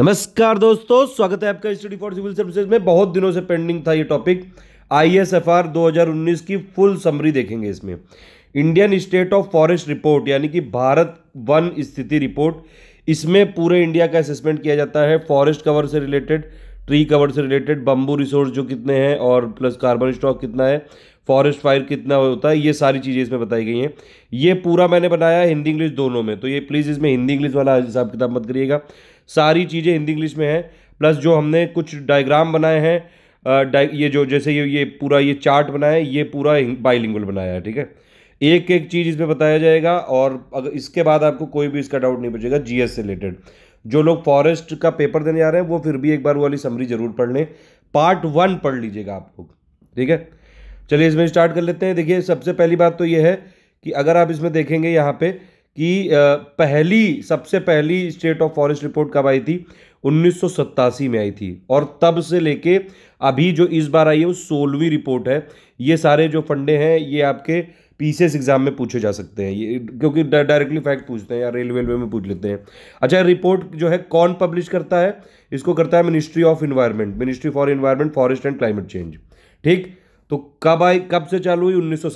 नमस्कार दोस्तों स्वागत है आपका स्टडी फॉर सिविल सर्विसेज में बहुत दिनों से पेंडिंग था ये टॉपिक आईएसएफआर 2019 की फुल समरी देखेंगे इसमें Indian state of forest report यानी कि भारत वन स्थिति रिपोर्ट इसमें पूरे इंडिया का असेसमेंट किया जाता है फॉरेस्ट कवर से रिलेटेड ट्री कवर से रिलेटेड बम्बू रिसोर्स जो कितने हैं और प्लस कार्बन स्टॉक कितना है फॉरेस्ट फायर कितना होता है ये सारी चीज़ें इसमें बताई गई हैं ये पूरा मैंने बनाया हिंदी इंग्लिश दोनों में तो ये प्लीज़ इसमें हिंदी इंग्लिश वाला हिसाब किताब मत करिएगा सारी चीज़ें हिंदी इंग्लिश में है प्लस जो हमने कुछ डायग्राम बनाए हैं ये जो जैसे ये ये पूरा ये चार्ट बनाया है ये पूरा बाइलिंगुल बनाया है ठीक है एक एक चीज़ इसमें बताया जाएगा और अगर इसके बाद आपको कोई भी इसका डाउट नहीं बचेगा जी से रिलेटेड जो लोग फॉरेस्ट का पेपर देने जा रहे हैं वो फिर भी एक बार वो वाली समरी जरूर पढ़ लें पार्ट वन पढ़ लीजिएगा आप लोग ठीक है चलिए इसमें स्टार्ट कर लेते हैं देखिए सबसे पहली बात तो ये है कि अगर आप इसमें देखेंगे यहाँ पे कि पहली सबसे पहली स्टेट ऑफ फॉरेस्ट रिपोर्ट कब आई थी उन्नीस में आई थी और तब से लेके अभी जो इस बार आई है वो सोलहवीं रिपोर्ट है ये सारे जो फंडे हैं ये आपके पीसीएस एग्जाम में पूछे जा सकते हैं ये क्योंकि डायरेक्टली फैक्ट पूछते हैं या रेलवे वेलवे में पूछ लेते हैं अच्छा रिपोर्ट जो है कौन पब्लिश करता है इसको करता है ministry of environment ministry for environment forest and climate change ठीक तो कब आई कब से चालू हुई उन्नीस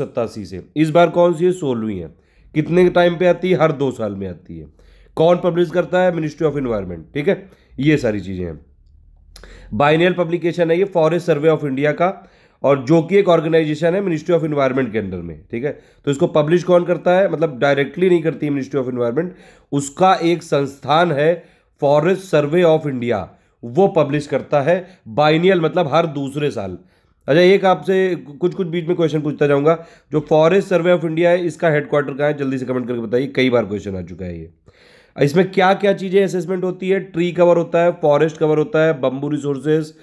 से इस बार कौन सी है सोलहवीं है कितने टाइम पे आती है हर दो साल में आती है कौन पब्लिश करता है मिनिस्ट्री ऑफ इन्वायरमेंट ठीक है ये सारी चीज़ें हैं बाइनियल पब्लिकेशन है ये फॉरेस्ट सर्वे ऑफ इंडिया का और जो कि एक ऑर्गेनाइजेशन है मिनिस्ट्री ऑफ इन्वायरमेंट के अंडर में ठीक है तो इसको पब्लिश कौन करता है मतलब डायरेक्टली नहीं करती मिनिस्ट्री ऑफ इन्वायरमेंट उसका एक संस्थान है फॉरेस्ट सर्वे ऑफ इंडिया वो पब्लिश करता है बाइनियल मतलब हर दूसरे साल अच्छा एक आपसे कुछ कुछ बीच में क्वेश्चन पूछता जाऊंगा जो फॉरेस्ट सर्वे ऑफ इंडिया है इसका हेडक्वार्टर कहाँ है जल्दी से कमेंट करके बताइए कई बार क्वेश्चन आ चुका है ये इसमें क्या क्या चीज़ें असेसमेंट होती है ट्री कवर होता है फॉरेस्ट कवर होता है bamboo resources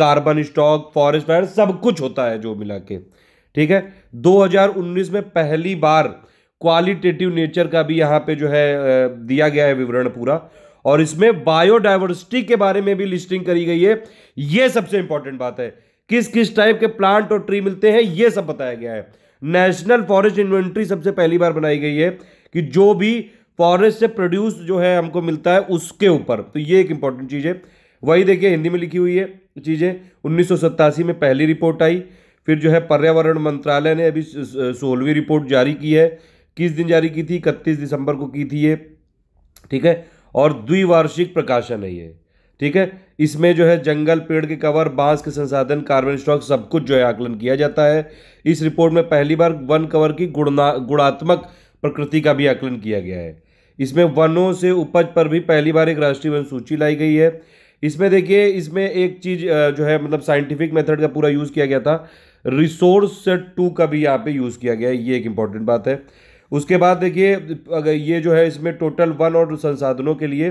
carbon stock forest fire सब कुछ होता है जो मिला के ठीक है 2019 में पहली बार क्वालिटेटिव नेचर का भी यहाँ पे जो है दिया गया है विवरण पूरा और इसमें बायोडाइवर्सिटी के बारे में भी लिस्टिंग करी गई है ये सबसे इंपॉर्टेंट बात है किस किस टाइप के प्लांट और ट्री मिलते हैं ये सब बताया गया है नेशनल फॉरेस्ट इन्वेंट्री सबसे पहली बार बनाई गई है कि जो भी फॉरेस्ट से प्रोड्यूस जो है हमको मिलता है उसके ऊपर तो ये एक इंपॉर्टेंट चीज़ है वही देखिए हिंदी में लिखी हुई है चीज़ें उन्नीस में पहली रिपोर्ट आई फिर जो है पर्यावरण मंत्रालय ने अभी सोलहवीं रिपोर्ट जारी की है किस दिन जारी की थी इकतीस दिसंबर को की थी ये ठीक है और द्विवार्षिक प्रकाशन है ये ठीक है इसमें जो है जंगल पेड़ के कवर बांस के संसाधन कार्बन स्टॉक सब कुछ जो है आकलन किया जाता है इस रिपोर्ट में पहली बार वन कवर की गुणना गुणात्मक प्रकृति का भी आकलन किया गया है इसमें वनों से उपज पर भी पहली बार एक राष्ट्रीय वन सूची लाई गई है इसमें देखिए इसमें एक चीज़ जो है मतलब साइंटिफिक मेथड का पूरा यूज़ किया गया था रिसोर्स सेट टू का भी यहाँ पे यूज़ किया गया है ये एक इम्पॉर्टेंट बात है उसके बाद देखिए अगर ये जो है इसमें टोटल वन और संसाधनों के लिए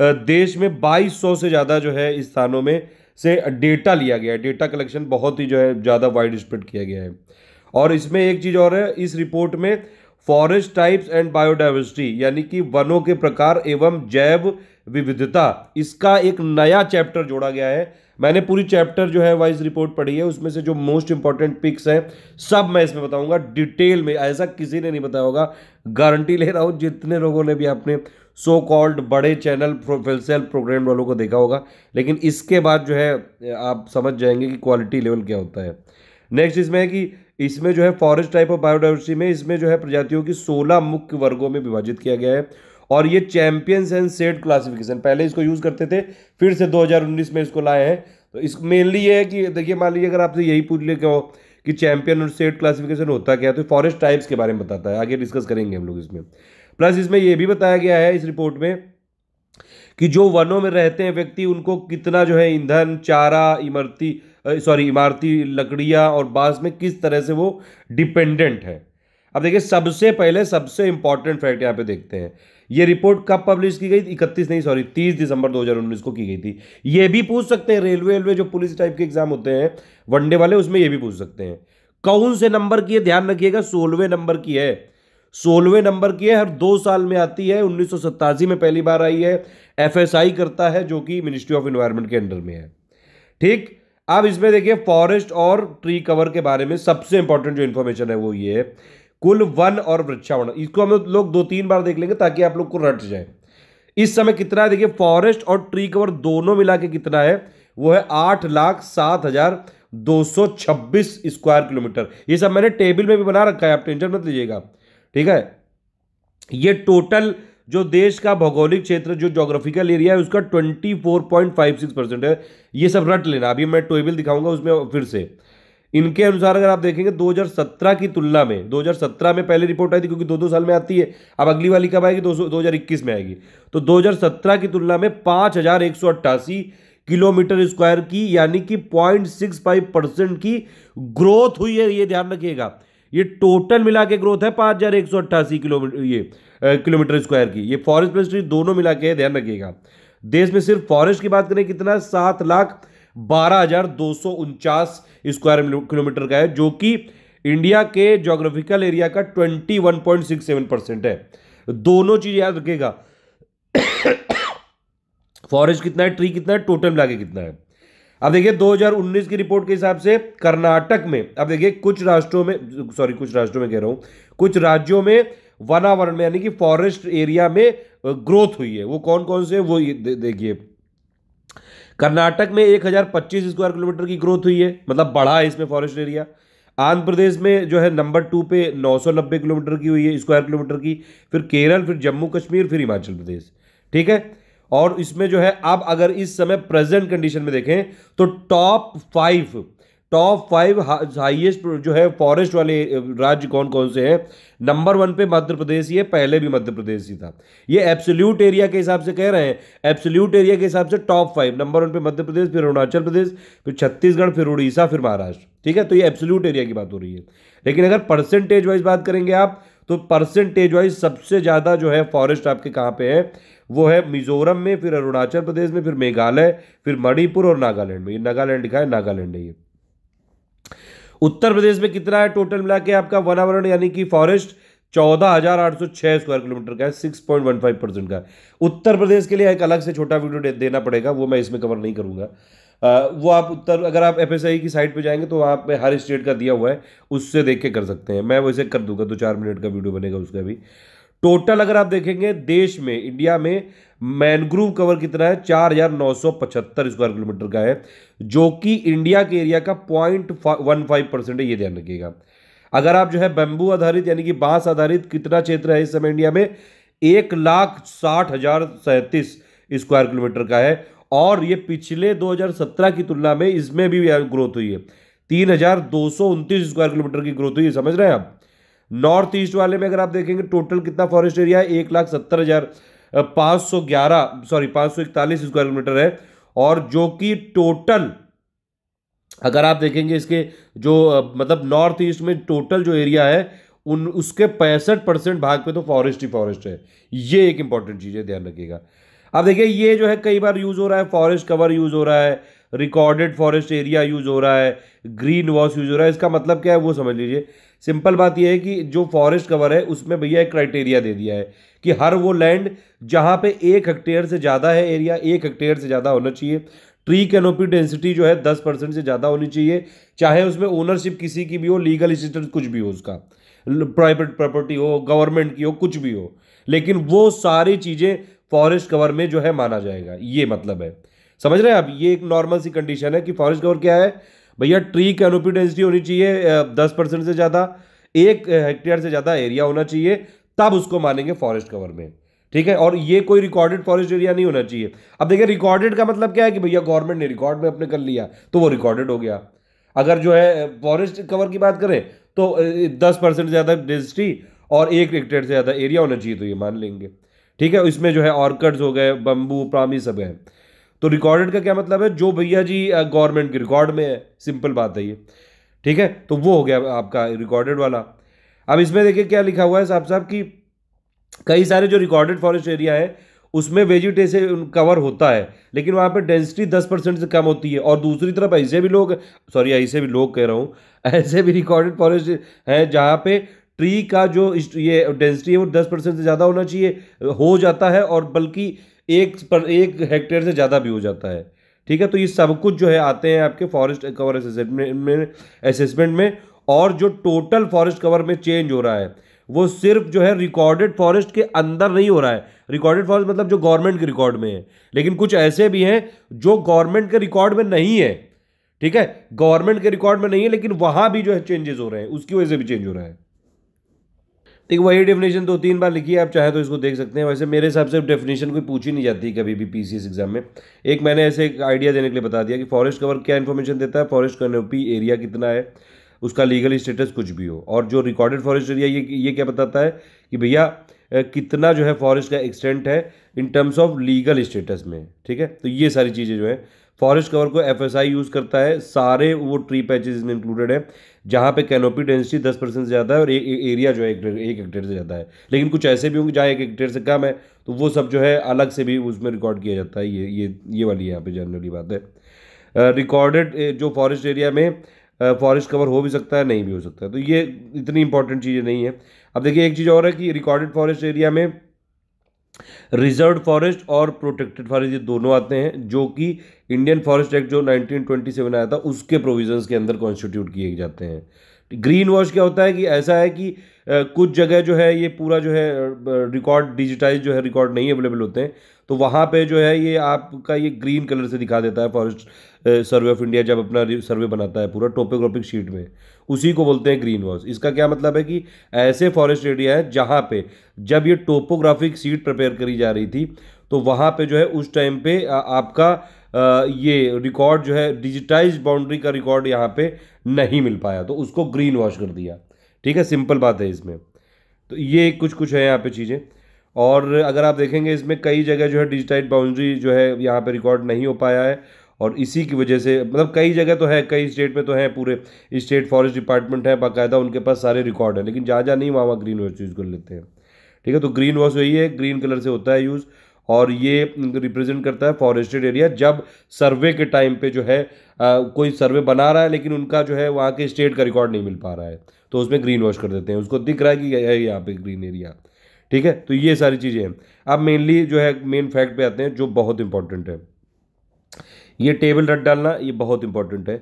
देश में 2200 से ज़्यादा जो है स्थानों में से डेटा लिया गया है डेटा कलेक्शन बहुत ही जो है ज़्यादा वाइड स्प्रेड किया गया है और इसमें एक चीज़ और है इस रिपोर्ट में फॉरेस्ट टाइप्स एंड बायोडाइवर्सिटी यानी कि वनों के प्रकार एवं जैव विविधता इसका एक नया चैप्टर जोड़ा गया है मैंने पूरी चैप्टर जो है वाइज रिपोर्ट पढ़ी है उसमें से जो मोस्ट इंपॉर्टेंट पिक्स हैं सब मैं इसमें बताऊंगा डिटेल में ऐसा किसी ने नहीं बताया होगा गारंटी ले रहा हूँ जितने लोगों ने भी आपने सो कॉल्ड बड़े चैनल सेल प्रोग्राम वालों को देखा होगा लेकिन इसके बाद जो है आप समझ जाएंगे कि क्वालिटी लेवल क्या होता है नेक्स्ट इसमें है कि इसमें जो है फॉरेस्ट टाइप ऑफ बायोडाइवर्सिटी में इसमें जो है प्रजातियों की सोलह मुख्य वर्गों में विभाजित किया गया है और ये चैंपियंस एंड सेट क्लासिफिकेशन पहले इसको यूज़ करते थे फिर से 2019 में इसको लाए हैं तो इस मेनली ये है कि देखिए मान लीजिए अगर आपसे यही पूछ ले क्यों कि चैंपियन और सेट क्लासिफिकेशन होता क्या है तो फॉरेस्ट टाइप्स के बारे में बताता है आगे डिस्कस करेंगे हम लोग इसमें प्लस इसमें यह भी बताया गया है इस रिपोर्ट में कि जो वनों में रहते हैं व्यक्ति उनको कितना जो है ईंधन चारा इमरती सॉरी इमारती लकड़ियाँ और बांस में किस तरह से वो डिपेंडेंट है अब देखिए सबसे पहले सबसे इंपॉर्टेंट फैक्ट यहाँ पे देखते हैं ये रिपोर्ट कब पब्लिश की गई इकतीस नहीं सॉरी तीस दिसंबर 2019 को की गई थी ये भी पूछ सकते हैं रेलवे रेलवे जो पुलिस टाइप के एग्जाम होते हैं वनडे वाले उसमें यह भी पूछ सकते हैं कौन से नंबर की है ध्यान रखिएगा सोलहवें नंबर की है सोलहवें नंबर की है हर दो साल में आती है उन्नीस में पहली बार आई है एफ करता है जो कि मिनिस्ट्री ऑफ इन्वायरमेंट के अंडर में है ठीक अब इसमें देखिए फॉरेस्ट और ट्री कवर के बारे में सबसे इंपॉर्टेंट जो इन्फॉर्मेशन है वो ये है कुल वन और वृक्षावरण इसको हम लोग दो तीन बार देख लेंगे ताकि आप लोग को रट जाए इस समय कितना है देखिए फॉरेस्ट और ट्री कवर दोनों मिला के कितना है वो है आठ लाख सात हजार दो सौ छब्बीस स्क्वायर किलोमीटर ये सब मैंने टेबल में भी बना रखा है आप टेंशन मत लीजिएगा ठीक है ये टोटल जो देश का भौगोलिक क्षेत्र जो जोग्राफिकल एरिया है उसका twenty four point five six percent है ये सब रट लेना अभी मैं टेबल दिखाऊंगा उसमें फिर से इनके अनुसार अगर आप देखेंगे 2017 की तुलना में 2017 में पहले रिपोर्ट आई थी क्योंकि दो दो साल में आती है अब अगली वाली कब आएगी दो हज़ार इक्कीस में आएगी तो 2017 की तुलना में पाँच हज़ार एक सौ अट्ठासी किलोमीटर स्क्वायर की यानी कि पॉइंट सिक्स फाइव परसेंट की ग्रोथ हुई है ये ध्यान रखिएगा ये टोटल मिला के ग्रोथ है पाँच हज़ार एक सौ अट्ठासी किलोमीटर ये किलोमीटर स्क्वायर की ये फॉरेस्ट प्लस ट्री दोनों मिला के ध्यान रखिएगा देश में सिर्फ फॉरेस्ट की बात करें कितना सात लाख बारह हज़ार दो सौ उनचास स्क्वायर किलोमीटर का है जो कि इंडिया के जोग्राफिकल एरिया का twenty one point six seven percent है दोनों चीज़ याद रखेगा फॉरेस्ट कितना है ट्री कितना है टोटल मिला के कितना है अब देखिए 2019 की रिपोर्ट के हिसाब से कर्नाटक में अब देखिए कुछ राष्ट्रों में सॉरी कुछ राष्ट्रों में कह रहा हूँ कुछ राज्यों में वनावरण में यानी कि फॉरेस्ट एरिया में ग्रोथ हुई है वो कौन कौन से वो देखिए कर्नाटक में 1025 स्क्वायर किलोमीटर की ग्रोथ हुई है मतलब बढ़ा है इसमें फॉरेस्ट एरिया आंध्र प्रदेश में जो है नंबर टू पे नौ किलोमीटर की हुई है स्क्वायर किलोमीटर की फिर केरल फिर जम्मू कश्मीर फिर हिमाचल प्रदेश ठीक है और इसमें जो है आप अगर इस समय प्रेजेंट कंडीशन में देखें तो top five top five highest जो है फॉरेस्ट वाले राज्य कौन कौन से हैं नंबर वन पे मध्य प्रदेश ये पहले भी मध्य प्रदेश ही था ये एब्सोल्यूट एरिया के हिसाब से कह रहे हैं एब्सोल्यूट एरिया के हिसाब से टॉप फाइव नंबर वन पे मध्य प्रदेश फिर अरुणाचल प्रदेश फिर छत्तीसगढ़ फिर उड़ीसा फिर महाराष्ट्र ठीक है तो ये एब्सोल्यूट एरिया की बात हो रही है लेकिन अगर परसेंटेज वाइज बात करेंगे आप तो परसेंटेज वाइज सबसे ज़्यादा जो है फॉरेस्ट आपके कहाँ पे है वो है मिजोरम में फिर अरुणाचल प्रदेश में फिर मेघालय फिर मणिपुर और नागालैंड में ये नागालैंड लिखा है नागालैंड है ये उत्तर प्रदेश में कितना है टोटल मिला के आपका वनावरण यानी कि फॉरेस्ट चौदह हजार आठ सौ छः स्क्वायर किलोमीटर का है six point one five percent का उत्तर प्रदेश के लिए एक अलग से छोटा वीडियो देना पड़ेगा वो मैं इसमें कवर नहीं करूंगा वो आप उत्तर अगर आप एफ की साइट पे जाएंगे तो वहाँ पे हर स्टेट का दिया हुआ है उससे देख के कर सकते हैं मैं वैसे कर दूंगा दो चार मिनट का वीडियो बनेगा उसका भी टोटल अगर आप देखेंगे देश में इंडिया में मैनग्रूव कवर कितना है चार हजार नौ सौ पचहत्तर स्क्वायर किलोमीटर का है जो कि इंडिया के एरिया का पॉइंट वन फाइव परसेंट है ये ध्यान रखिएगा अगर आप जो है बेम्बू आधारित यानी कि बांस आधारित कितना क्षेत्र है इस समय इंडिया में एक लाख साठ हजार सैंतीस स्क्वायर किलोमीटर का है और ये पिछले 2017 की तुलना में इसमें भी ग्रोथ हुई है तीन हजार दो सौ उनतीस स्क्वायर किलोमीटर की ग्रोथ हुई है समझ रहे हैं आप नॉर्थ ईस्ट वाले में अगर आप देखेंगे टोटल कितना फॉरेस्ट एरिया है एक लाख सत्तर हजार पाँच सौ ग्यारह सॉरी पाँच सौ इकतालीस स्क्वायर किलोमीटर है और जो कि टोटल अगर आप देखेंगे इसके जो मतलब नॉर्थ ईस्ट में टोटल जो एरिया है उन उसके पैंसठ परसेंट भाग पे तो फॉरेस्ट ही फॉरेस्ट है ये एक इंपॉर्टेंट चीज़ है ध्यान रखिएगा अब देखिए ये जो है कई बार यूज़ हो रहा है फॉरेस्ट कवर यूज़ हो रहा है रिकॉर्डेड फॉरेस्ट एरिया यूज़ हो रहा है ग्रीन वॉश यूज़ हो रहा है इसका मतलब क्या है वो समझ लीजिए सिंपल बात यह है कि जो फॉरेस्ट कवर है उसमें भैया एक क्राइटेरिया दे दिया है कि हर वो लैंड जहाँ पे एक हेक्टेयर से ज़्यादा है एरिया एक हेक्टेयर से ज़्यादा होना चाहिए ट्री कैनोपी डेंसिटी जो है दस परसेंट से ज़्यादा होनी चाहिए चाहे उसमें ओनरशिप किसी की भी हो लीगल असिस्टेंस कुछ भी हो उसका प्राइवेट प्रॉपर्टी हो गवर्नमेंट की हो कुछ भी हो लेकिन वो सारी चीज़ें फॉरेस्ट कवर में जो है माना जाएगा ये मतलब है समझ रहे हैं आप ये एक नॉर्मल सी कंडीशन है कि फॉरेस्ट कवर क्या है भैया ट्री कैनोपी डेंसिटी होनी चाहिए दस परसेंट से ज़्यादा एक हेक्टेयर से ज़्यादा एरिया होना चाहिए तब उसको मानेंगे फॉरेस्ट कवर में ठीक है और ये कोई रिकॉर्डेड फॉरेस्ट एरिया नहीं होना चाहिए अब देखिए रिकॉर्डेड का मतलब क्या है कि भैया गवर्नमेंट ने रिकॉर्ड में अपने कर लिया तो वो रिकॉर्डेड हो गया अगर जो है फॉरेस्ट कवर की बात करें तो दस परसेंट ज़्यादा डेंसिटी और एक हेक्टेयर से ज़्यादा एरिया होना चाहिए तो ये मान लेंगे ठीक है इसमें जो है ऑर्कड्स हो गए बम्बू प्रामी सब है तो रिकॉर्डेड का क्या मतलब है जो भैया जी गवर्नमेंट के रिकॉर्ड में है सिंपल बात है ये ठीक है तो वो हो गया आपका रिकॉर्डेड वाला अब इसमें देखिए क्या लिखा हुआ है साहब साहब कि कई सारे जो रिकॉर्डेड फॉरेस्ट एरिया है उसमें वेजिटेशन कवर होता है लेकिन वहाँ पर डेंसिटी दस परसेंट से कम होती है और दूसरी तरफ ऐसे भी लोग सॉरी ऐसे भी लोग कह रहा हूँ ऐसे भी रिकॉर्डेड फॉरेस्ट हैं जहाँ पे ट्री का जो ये डेंसिटी है वो दस परसेंट से ज़्यादा होना चाहिए हो जाता है और बल्कि एक पर एक हेक्टेयर से ज़्यादा भी हो जाता है ठीक है तो ये सब कुछ जो है आते हैं आपके फॉरेस्ट कवर असेसमेंट में असेसमेंट में और जो टोटल फॉरेस्ट कवर में चेंज हो रहा है वो सिर्फ जो है रिकॉर्डेड फॉरेस्ट के अंदर नहीं हो रहा है रिकॉर्डेड फॉरेस्ट मतलब जो गवर्नमेंट के रिकॉर्ड में है लेकिन कुछ ऐसे भी हैं जो गवर्नमेंट के रिकॉर्ड में नहीं है ठीक है गवर्नमेंट के रिकॉर्ड में नहीं है लेकिन वहाँ भी जो है चेंजेस हो रहे हैं उसकी वजह से भी चेंज हो रहा है देखिए वही डेफिनेशन दो तीन बार लिखी है आप चाहे तो इसको देख सकते हैं वैसे मेरे हिसाब से डेफिनेशन कोई पूछी नहीं जाती कभी भी पी एग्जाम में एक मैंने ऐसे एक आइडिया देने के लिए बता दिया कि फॉरेस्ट कवर क्या इन्फॉर्मेशन देता है फॉरेस्ट कनोपी एरिया कितना है उसका लीगल स्टेटस कुछ भी हो और जो रिकॉर्डेड फॉरेस्ट एरिया ये ये क्या बताता है कि भैया कितना जो है फॉरेस्ट का एक्सटेंट है in terms of legal status में ठीक है तो ये सारी चीज़ें जो है फॉरेस्ट कवर को एफ यूज़ करता है सारे वो ट्री पैचेज इसमें इंक्लूडेड है जहाँ पे कैनोपी डेंसिटी दस परसेंट से ज़्यादा है और एक एरिया जो है एक एक हेक्टेयर से ज़्यादा है लेकिन कुछ ऐसे भी होंगे जहाँ एक हेक्टेयर से कम है तो वो सब जो है अलग से भी उसमें रिकॉर्ड किया जाता है ये ये ये वाली यहाँ पर जनरली बात है रिकॉर्डेड जो फॉरेस्ट एरिया में फॉरेस्ट कवर हो भी सकता है नहीं भी हो सकता है तो ये इतनी इंपॉर्टेंट चीज़ें नहीं है अब देखिए एक चीज़ और है कि रिकॉर्डेड फॉरेस्ट एरिया में रिजर्व फॉरेस्ट और प्रोटेक्टेड फॉरेस्ट ये दोनों आते हैं जो कि इंडियन फॉरेस्ट एक्ट जो 1927 आया था उसके प्रोविजंस के अंदर कॉन्स्टिट्यूट किए जाते हैं ग्रीन वॉश क्या होता है कि ऐसा है कि कुछ जगह जो है ये पूरा जो है रिकॉर्ड डिजिटाइज जो है रिकॉर्ड नहीं अवेलेबल होते हैं तो वहाँ पे जो है ये आपका ये ग्रीन कलर से दिखा देता है फॉरेस्ट सर्वे ऑफ इंडिया जब अपना सर्वे बनाता है पूरा टोपोग्राफिक शीट में उसी को बोलते हैं ग्रीन हाउस इसका क्या मतलब है कि ऐसे फॉरेस्ट एरिया है जहाँ पे जब ये टोपोग्राफिक शीट प्रिपेयर करी जा रही थी तो वहाँ पे जो है उस टाइम पे आपका ये रिकॉर्ड जो है डिजिटाइज बाउंड्री का रिकॉर्ड यहाँ पे नहीं मिल पाया तो उसको ग्रीन वॉश कर दिया ठीक है सिंपल बात है इसमें तो ये कुछ कुछ है यहाँ पे चीज़ें और अगर आप देखेंगे इसमें कई जगह जो है डिजिटाइट बाउंड्री जो है यहाँ पर रिकॉर्ड नहीं हो पाया है और इसी की वजह से मतलब कई जगह तो है कई स्टेट में तो है पूरे स्टेट फॉरेस्ट डिपार्टमेंट है बाकायदा उनके पास सारे रिकॉर्ड हैं लेकिन जहाँ जहाँ नहीं वहाँ वहाँ ग्रीन वॉश यूज़ कर लेते हैं ठीक है तो ग्रीन वॉश वही है ग्रीन कलर से होता है यूज़ और ये रिप्रेजेंट करता है फॉरेस्टेड एरिया जब सर्वे के टाइम पे जो है आ, कोई सर्वे बना रहा है लेकिन उनका जो है वहाँ के स्टेट का रिकॉर्ड नहीं मिल पा रहा है तो उसमें ग्रीन वॉश कर देते हैं उसको दिख रहा है कि है यहाँ पे ग्रीन एरिया ठीक है तो ये सारी चीज़ें हैं अब मेनली जो है मेन फैक्ट पे आते हैं जो बहुत इंपॉर्टेंट है ये टेबल रट डालना ये बहुत इंपॉर्टेंट है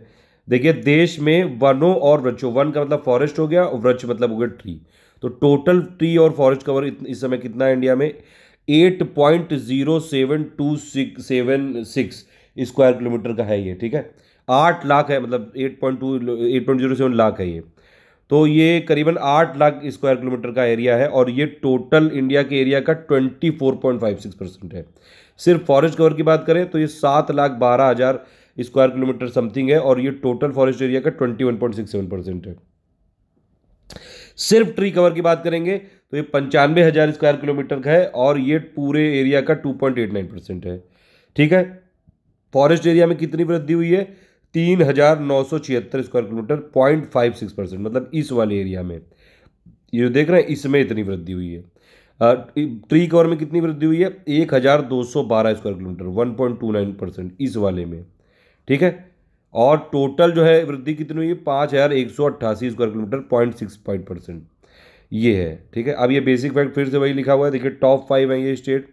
देखिए देश में वनों और वृक्षों वन का मतलब फॉरेस्ट हो गया और वृक्ष मतलब हो गया ट्री तो टोटल ट्री और फॉरेस्ट कवर इस समय कितना है इंडिया में eight point zero seven two six seven six square kilometre का है ये ठीक है आठ लाख है मतलब eight point two eight point zero seven lakh है ये तो ये करीबन आठ लाख स्क्वायर किलोमीटर का एरिया है और ये टोटल इंडिया के एरिया का twenty four point five six percent है सिर्फ फॉरेस्ट कवर की बात करें तो ये सात लाख बारह हज़ार स्क्वायर किलोमीटर समथिंग है और ये टोटल फॉरेस्ट एरिया का twenty one point six seven percent है सिर्फ ट्री कवर की बात करेंगे तो ये पंचानवे हज़ार स्क्वायर किलोमीटर का है और ये पूरे एरिया का two point eight nine percent है ठीक है फॉरेस्ट एरिया में कितनी वृद्धि हुई है तीन हज़ार नौ सौ छिहत्तर square kilometre point five six percent मतलब इस वाले एरिया में ये जो देख रहे हैं इसमें इतनी वृद्धि हुई है ट्री तो कवर में कितनी वृद्धि हुई है एक हज़ार दो सौ बारह square kilometre one point two nine percent इस वाले में ठीक है और टोटल जो है वृद्धि कितनी हुई है पाँच हज़ार एक सौ अट्ठासी square kilometre point six five percent ये है ठीक है अब ये बेसिक फैक्ट फिर से वही लिखा हुआ है देखिए टॉप फाइव है ये स्टेट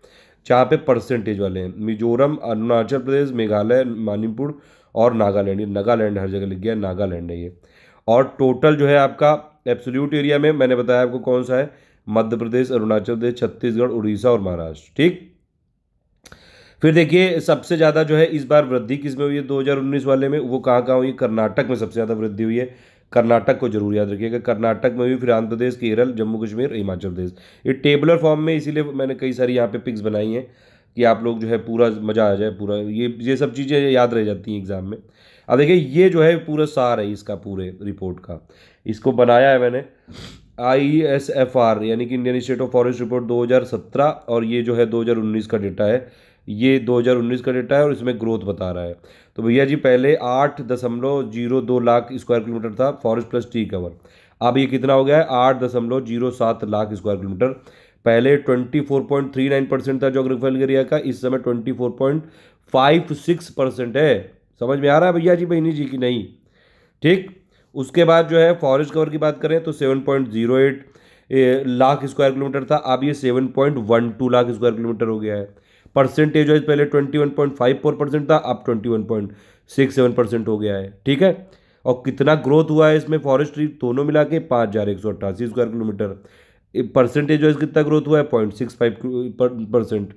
जहाँ पे परसेंटेज वाले हैं मिजोरम अरुणाचल प्रदेश मेघालय मणिपुर और नागालैंड ये नागालैंड हर जगह लिख गया नागालैंड है ये और टोटल जो है आपका एब्सोल्यूट एरिया में मैंने बताया आपको कौन सा है मध्य प्रदेश अरुणाचल प्रदेश छत्तीसगढ़ उड़ीसा और महाराष्ट्र ठीक फिर देखिए सबसे ज़्यादा जो है इस बार वृद्धि किस में हुई है 2019 वाले में वो कहाँ कहाँ हुई कर्नाटक में सबसे ज़्यादा वृद्धि हुई है कर्नाटक को जरूर याद रखिएगा कर्नाटक में भी फिर आंध्र प्रदेश केरल जम्मू कश्मीर हिमाचल प्रदेश ये टेबलर फॉर्म में इसीलिए मैंने कई सारी यहाँ पे पिक्स बनाई हैं कि आप लोग जो है पूरा मज़ा आ जाए पूरा ये ये सब चीज़ें याद रह जाती हैं एग्ज़ाम में अब देखिए ये जो है पूरा सार है इसका पूरे रिपोर्ट का इसको बनाया है मैंने आई एस एफ आर यानी कि Indian state of forest report 2017 और ये जो है 2019 का डेटा है ये 2019 का डेटा है और इसमें ग्रोथ बता रहा है तो भैया जी पहले आठ दशमलव जीरो दो लाख स्क्वायर किलोमीटर था फॉरेस्ट प्लस टी कवर अब ये कितना हो गया है आठ दशमलव जीरो सात लाख स्क्वायर किलोमीटर पहले 24.39 परसेंट था जोग्राफिकल एरिया का इस समय 24.56 परसेंट है समझ में आ रहा है भैया जी बहनी जी की नहीं ठीक उसके बाद जो है फॉरेस्ट कवर की बात करें तो 7.08 लाख स्क्वायर किलोमीटर था अब ये 7.12 लाख स्क्वायर किलोमीटर हो गया है परसेंटेज वाइज पहले 21.54 परसेंट था अब 21.67 परसेंट हो गया है ठीक है और कितना ग्रोथ हुआ है इसमें फॉरेस्ट्री दोनों मिला के पाँच हज़ार एक सौ अट्ठासी स्क्वायर किलोमीटर परसेंटेज वाइज कितना ग्रोथ हुआ है point six five percent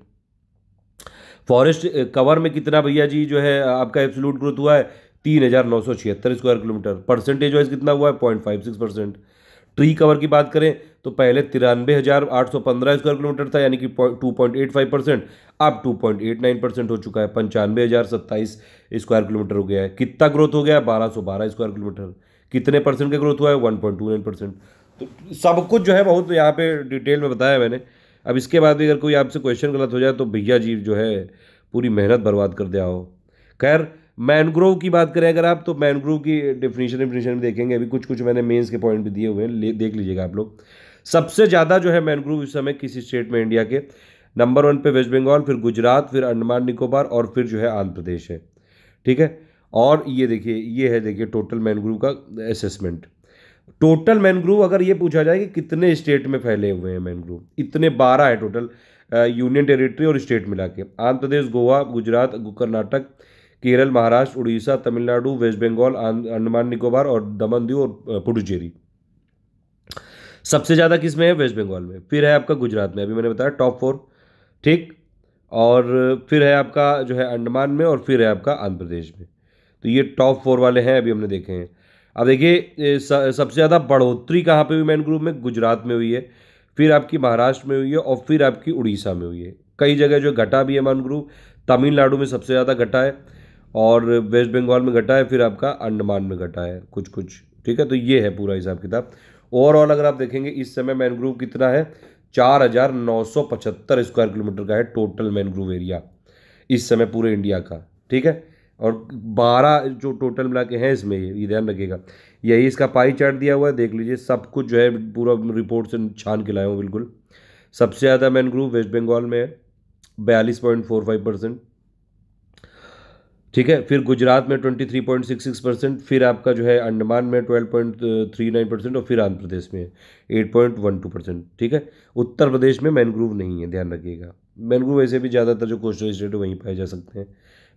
forest cover में कितना भैया जी जो है आपका एब्सोलूट ग्रोथ हुआ है तीन हज़ार नौ सौ छिहत्तर स्क्वायर किलोमीटर परसेंटेज वाइज कितना हुआ है point five six percent tree cover की बात करें तो पहले तिरानवे हज़ार आठ सौ पंद्रह स्क्वायर किलोमीटर था यानी कि two point eight five percent अब two point eight nine percent हो चुका है पंचानवे हज़ार सत्ताईस स्क्वायर किलोमीटर हो गया है कितना ग्रोथ हो गया है बारह सौ बारह स्क्वायर किलोमीटर कितने परसेंट का ग्रोथ हुआ है one point two nine percent तो सब कुछ जो है बहुत यहाँ पे डिटेल में बताया मैंने अब इसके बाद भी अगर कोई आपसे क्वेश्चन गलत हो जाए तो भैया जी जो है पूरी मेहनत बर्बाद कर दिया हो खैर मैनग्रोव की बात करें अगर आप तो मैनग्रोव की डेफिनेशन डेफिनेशन भी देखेंगे अभी कुछ कुछ मैंने मेंस के पॉइंट भी दिए हुए हैं देख लीजिएगा आप लोग सबसे ज़्यादा जो है मैनग्रोव इस समय किसी स्टेट में इंडिया के नंबर वन पे वेस्ट बंगाल फिर गुजरात फिर अंडमान निकोबार और फिर जो है आंध्र प्रदेश है ठीक है और ये देखिए ये है देखिए टोटल मैनग्रोव का असेसमेंट टोटल मैनग्रोव अगर ये पूछा जाए कि कितने स्टेट में फैले हुए हैं मैनग्रोव इतने बारह है टोटल यूनियन टेरिटरी और स्टेट मिला के आंध्र प्रदेश गोवा गुजरात कर्नाटक केरल महाराष्ट्र उड़ीसा तमिलनाडु वेस्ट बंगाल अंडमान निकोबार और दमन दीव और पुडुचेरी सबसे ज़्यादा किस में है वेस्ट बंगाल में फिर है आपका गुजरात में अभी मैंने बताया टॉप फोर ठीक और फिर है आपका जो है अंडमान में और फिर है आपका आंध्र प्रदेश में तो ये टॉप फोर वाले हैं अभी हमने देखे हैं अब देखिए सबसे ज़्यादा बढ़ोतरी कहाँ पे हुई ग्रुप में गुजरात में हुई है फिर आपकी महाराष्ट्र में हुई है और फिर आपकी उड़ीसा में हुई है कई जगह जो घटा भी है ग्रुप तमिलनाडु में सबसे ज़्यादा घटा है और वेस्ट बंगाल में घटा है फिर आपका अंडमान में घटा है कुछ कुछ ठीक है तो ये है पूरा हिसाब किताब ओवरऑल अगर आप देखेंगे इस समय ग्रुप कितना है चार हज़ार नौ सौ पचहत्तर स्क्वायर किलोमीटर का है टोटल ग्रुप एरिया इस समय पूरे इंडिया का ठीक है और बारह जो टोटल मिला के हैं इसमें ये ध्यान रखिएगा यही इसका पाई चार्ट दिया हुआ है देख लीजिए सब कुछ जो है पूरा रिपोर्ट से छान के लाया हूँ बिल्कुल सबसे ज़्यादा मैन ग्रुप वेस्ट बंगाल में है बयालीस पॉइंट फोर फाइव परसेंट ठीक है फिर गुजरात में twenty three point six six percent फिर आपका जो है अंडमान में twelve point three nine percent और फिर आंध्र प्रदेश में eight point one two percent ठीक है उत्तर प्रदेश में मैनग्रूव नहीं है ध्यान रखिएगा मैनग्रूव वैसे भी ज़्यादातर जो कोस्टल स्टेट है वहीं पाए जा सकते हैं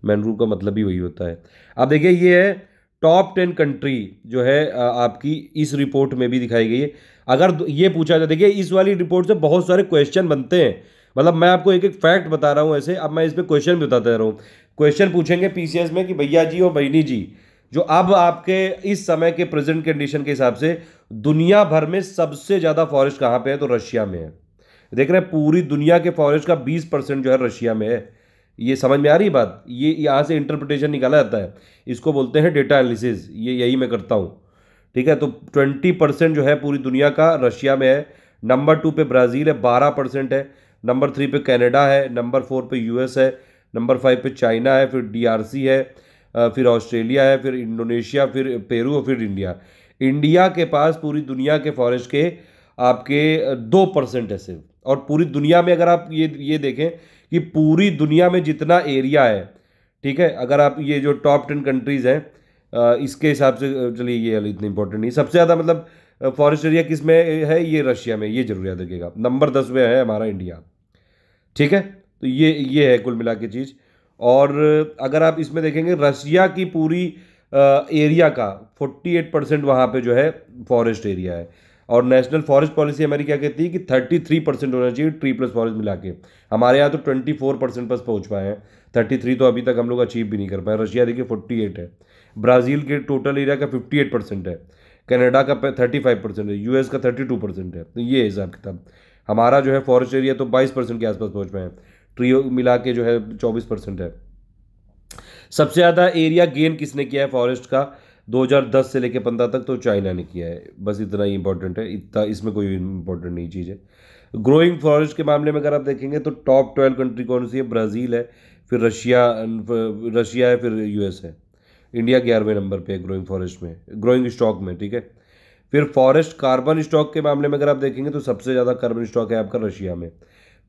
मैनरू का मतलब ही वही होता है अब देखिए ये है टॉप टेन कंट्री जो है आपकी इस रिपोर्ट में भी दिखाई गई है अगर ये पूछा जाए देखिए इस वाली रिपोर्ट से बहुत सारे क्वेश्चन बनते हैं मतलब मैं आपको एक एक फैक्ट बता रहा हूँ ऐसे अब मैं इस पर क्वेश्चन भी बताते रहूँ क्वेश्चन पूछेंगे पी में कि भैया जी और बहनी जी जो अब आपके इस समय के प्रेजेंट कंडीशन के हिसाब से दुनिया भर में सबसे ज़्यादा फॉरेस्ट कहाँ पे है तो रशिया में है देख रहे हैं पूरी दुनिया के फॉरेस्ट का 20 परसेंट जो है रशिया में है ये समझ में आ रही बात ये यहाँ से इंटरप्रिटेशन निकाला जाता है इसको बोलते हैं डेटा एनालिसिस ये यही मैं करता हूँ ठीक है तो ट्वेंटी परसेंट जो है पूरी दुनिया का रशिया में है नंबर टू पे ब्राज़ील है बारह परसेंट है नंबर थ्री पे कनाडा है नंबर फोर पे यूएस है नंबर फाइव पे चाइना है फिर डीआरसी है फिर ऑस्ट्रेलिया है फिर इंडोनेशिया फिर पेरू और फिर इंडिया इंडिया के पास पूरी दुनिया के फॉरेस्ट के आपके दो परसेंट है सिर्फ और पूरी दुनिया में अगर आप ये ये देखें कि पूरी दुनिया में जितना एरिया है ठीक है अगर आप ये जो टॉप टेन कंट्रीज़ हैं इसके हिसाब से चलिए ये इतना इंपॉर्टेंट नहीं सबसे ज़्यादा मतलब फॉरेस्ट एरिया किस में है ये रशिया में ये जरूर याद रखिएगा नंबर दस में है हमारा इंडिया ठीक है तो ये ये है कुल मिला के चीज़ और अगर आप इसमें देखेंगे रशिया की पूरी एरिया का 48 परसेंट वहाँ पर जो है फॉरेस्ट एरिया है और नेशनल फॉरेस्ट पॉलिसी हमारी क्या कहती है कि थर्टी थ्री परसेंट होना चाहिए ट्री प्लस फॉरेस्ट मिला के हमारे यहाँ तो ट्वेंटी फोर परसेंट बस पहुँच पाए हैं थर्टी थ्री तो अभी तक हम लोग अचीव भी नहीं कर पाए रशिया देखिए फोर्टी एट है ब्राज़ील के टोटल एरिया का फिफ्टी एट परसेंट है कनाडा का थर्टी फाइव परसेंट है यूएस का थर्टी टू परसेंट है तो ये हिसाब किताब हमारा जो है फॉरेस्ट एरिया तो बाईस परसेंट के आसपास पहुँच पाए हैं ट्री मिला के जो है चौबीस परसेंट है सबसे ज़्यादा एरिया गेन किसने किया है फॉरेस्ट का 2010 से लेकर पंद्रह तक तो चाइना ने किया है बस इतना ही इंपॉर्टेंट है इतना इसमें कोई इंपॉर्टेंट नहीं चीज़ है ग्रोइंग फॉरेस्ट के मामले में अगर आप देखेंगे तो टॉप ट्वेल्व कंट्री कौन सी है ब्राज़ील है फिर रशिया रशिया है फिर यूएस है इंडिया ग्यारहवें नंबर पे है ग्रोइंग फॉरेस्ट में ग्रोइंग स्टॉक में ठीक है फिर फॉरेस्ट कार्बन स्टॉक के मामले में अगर आप देखेंगे तो सबसे ज़्यादा कार्बन स्टॉक है आपका रशिया में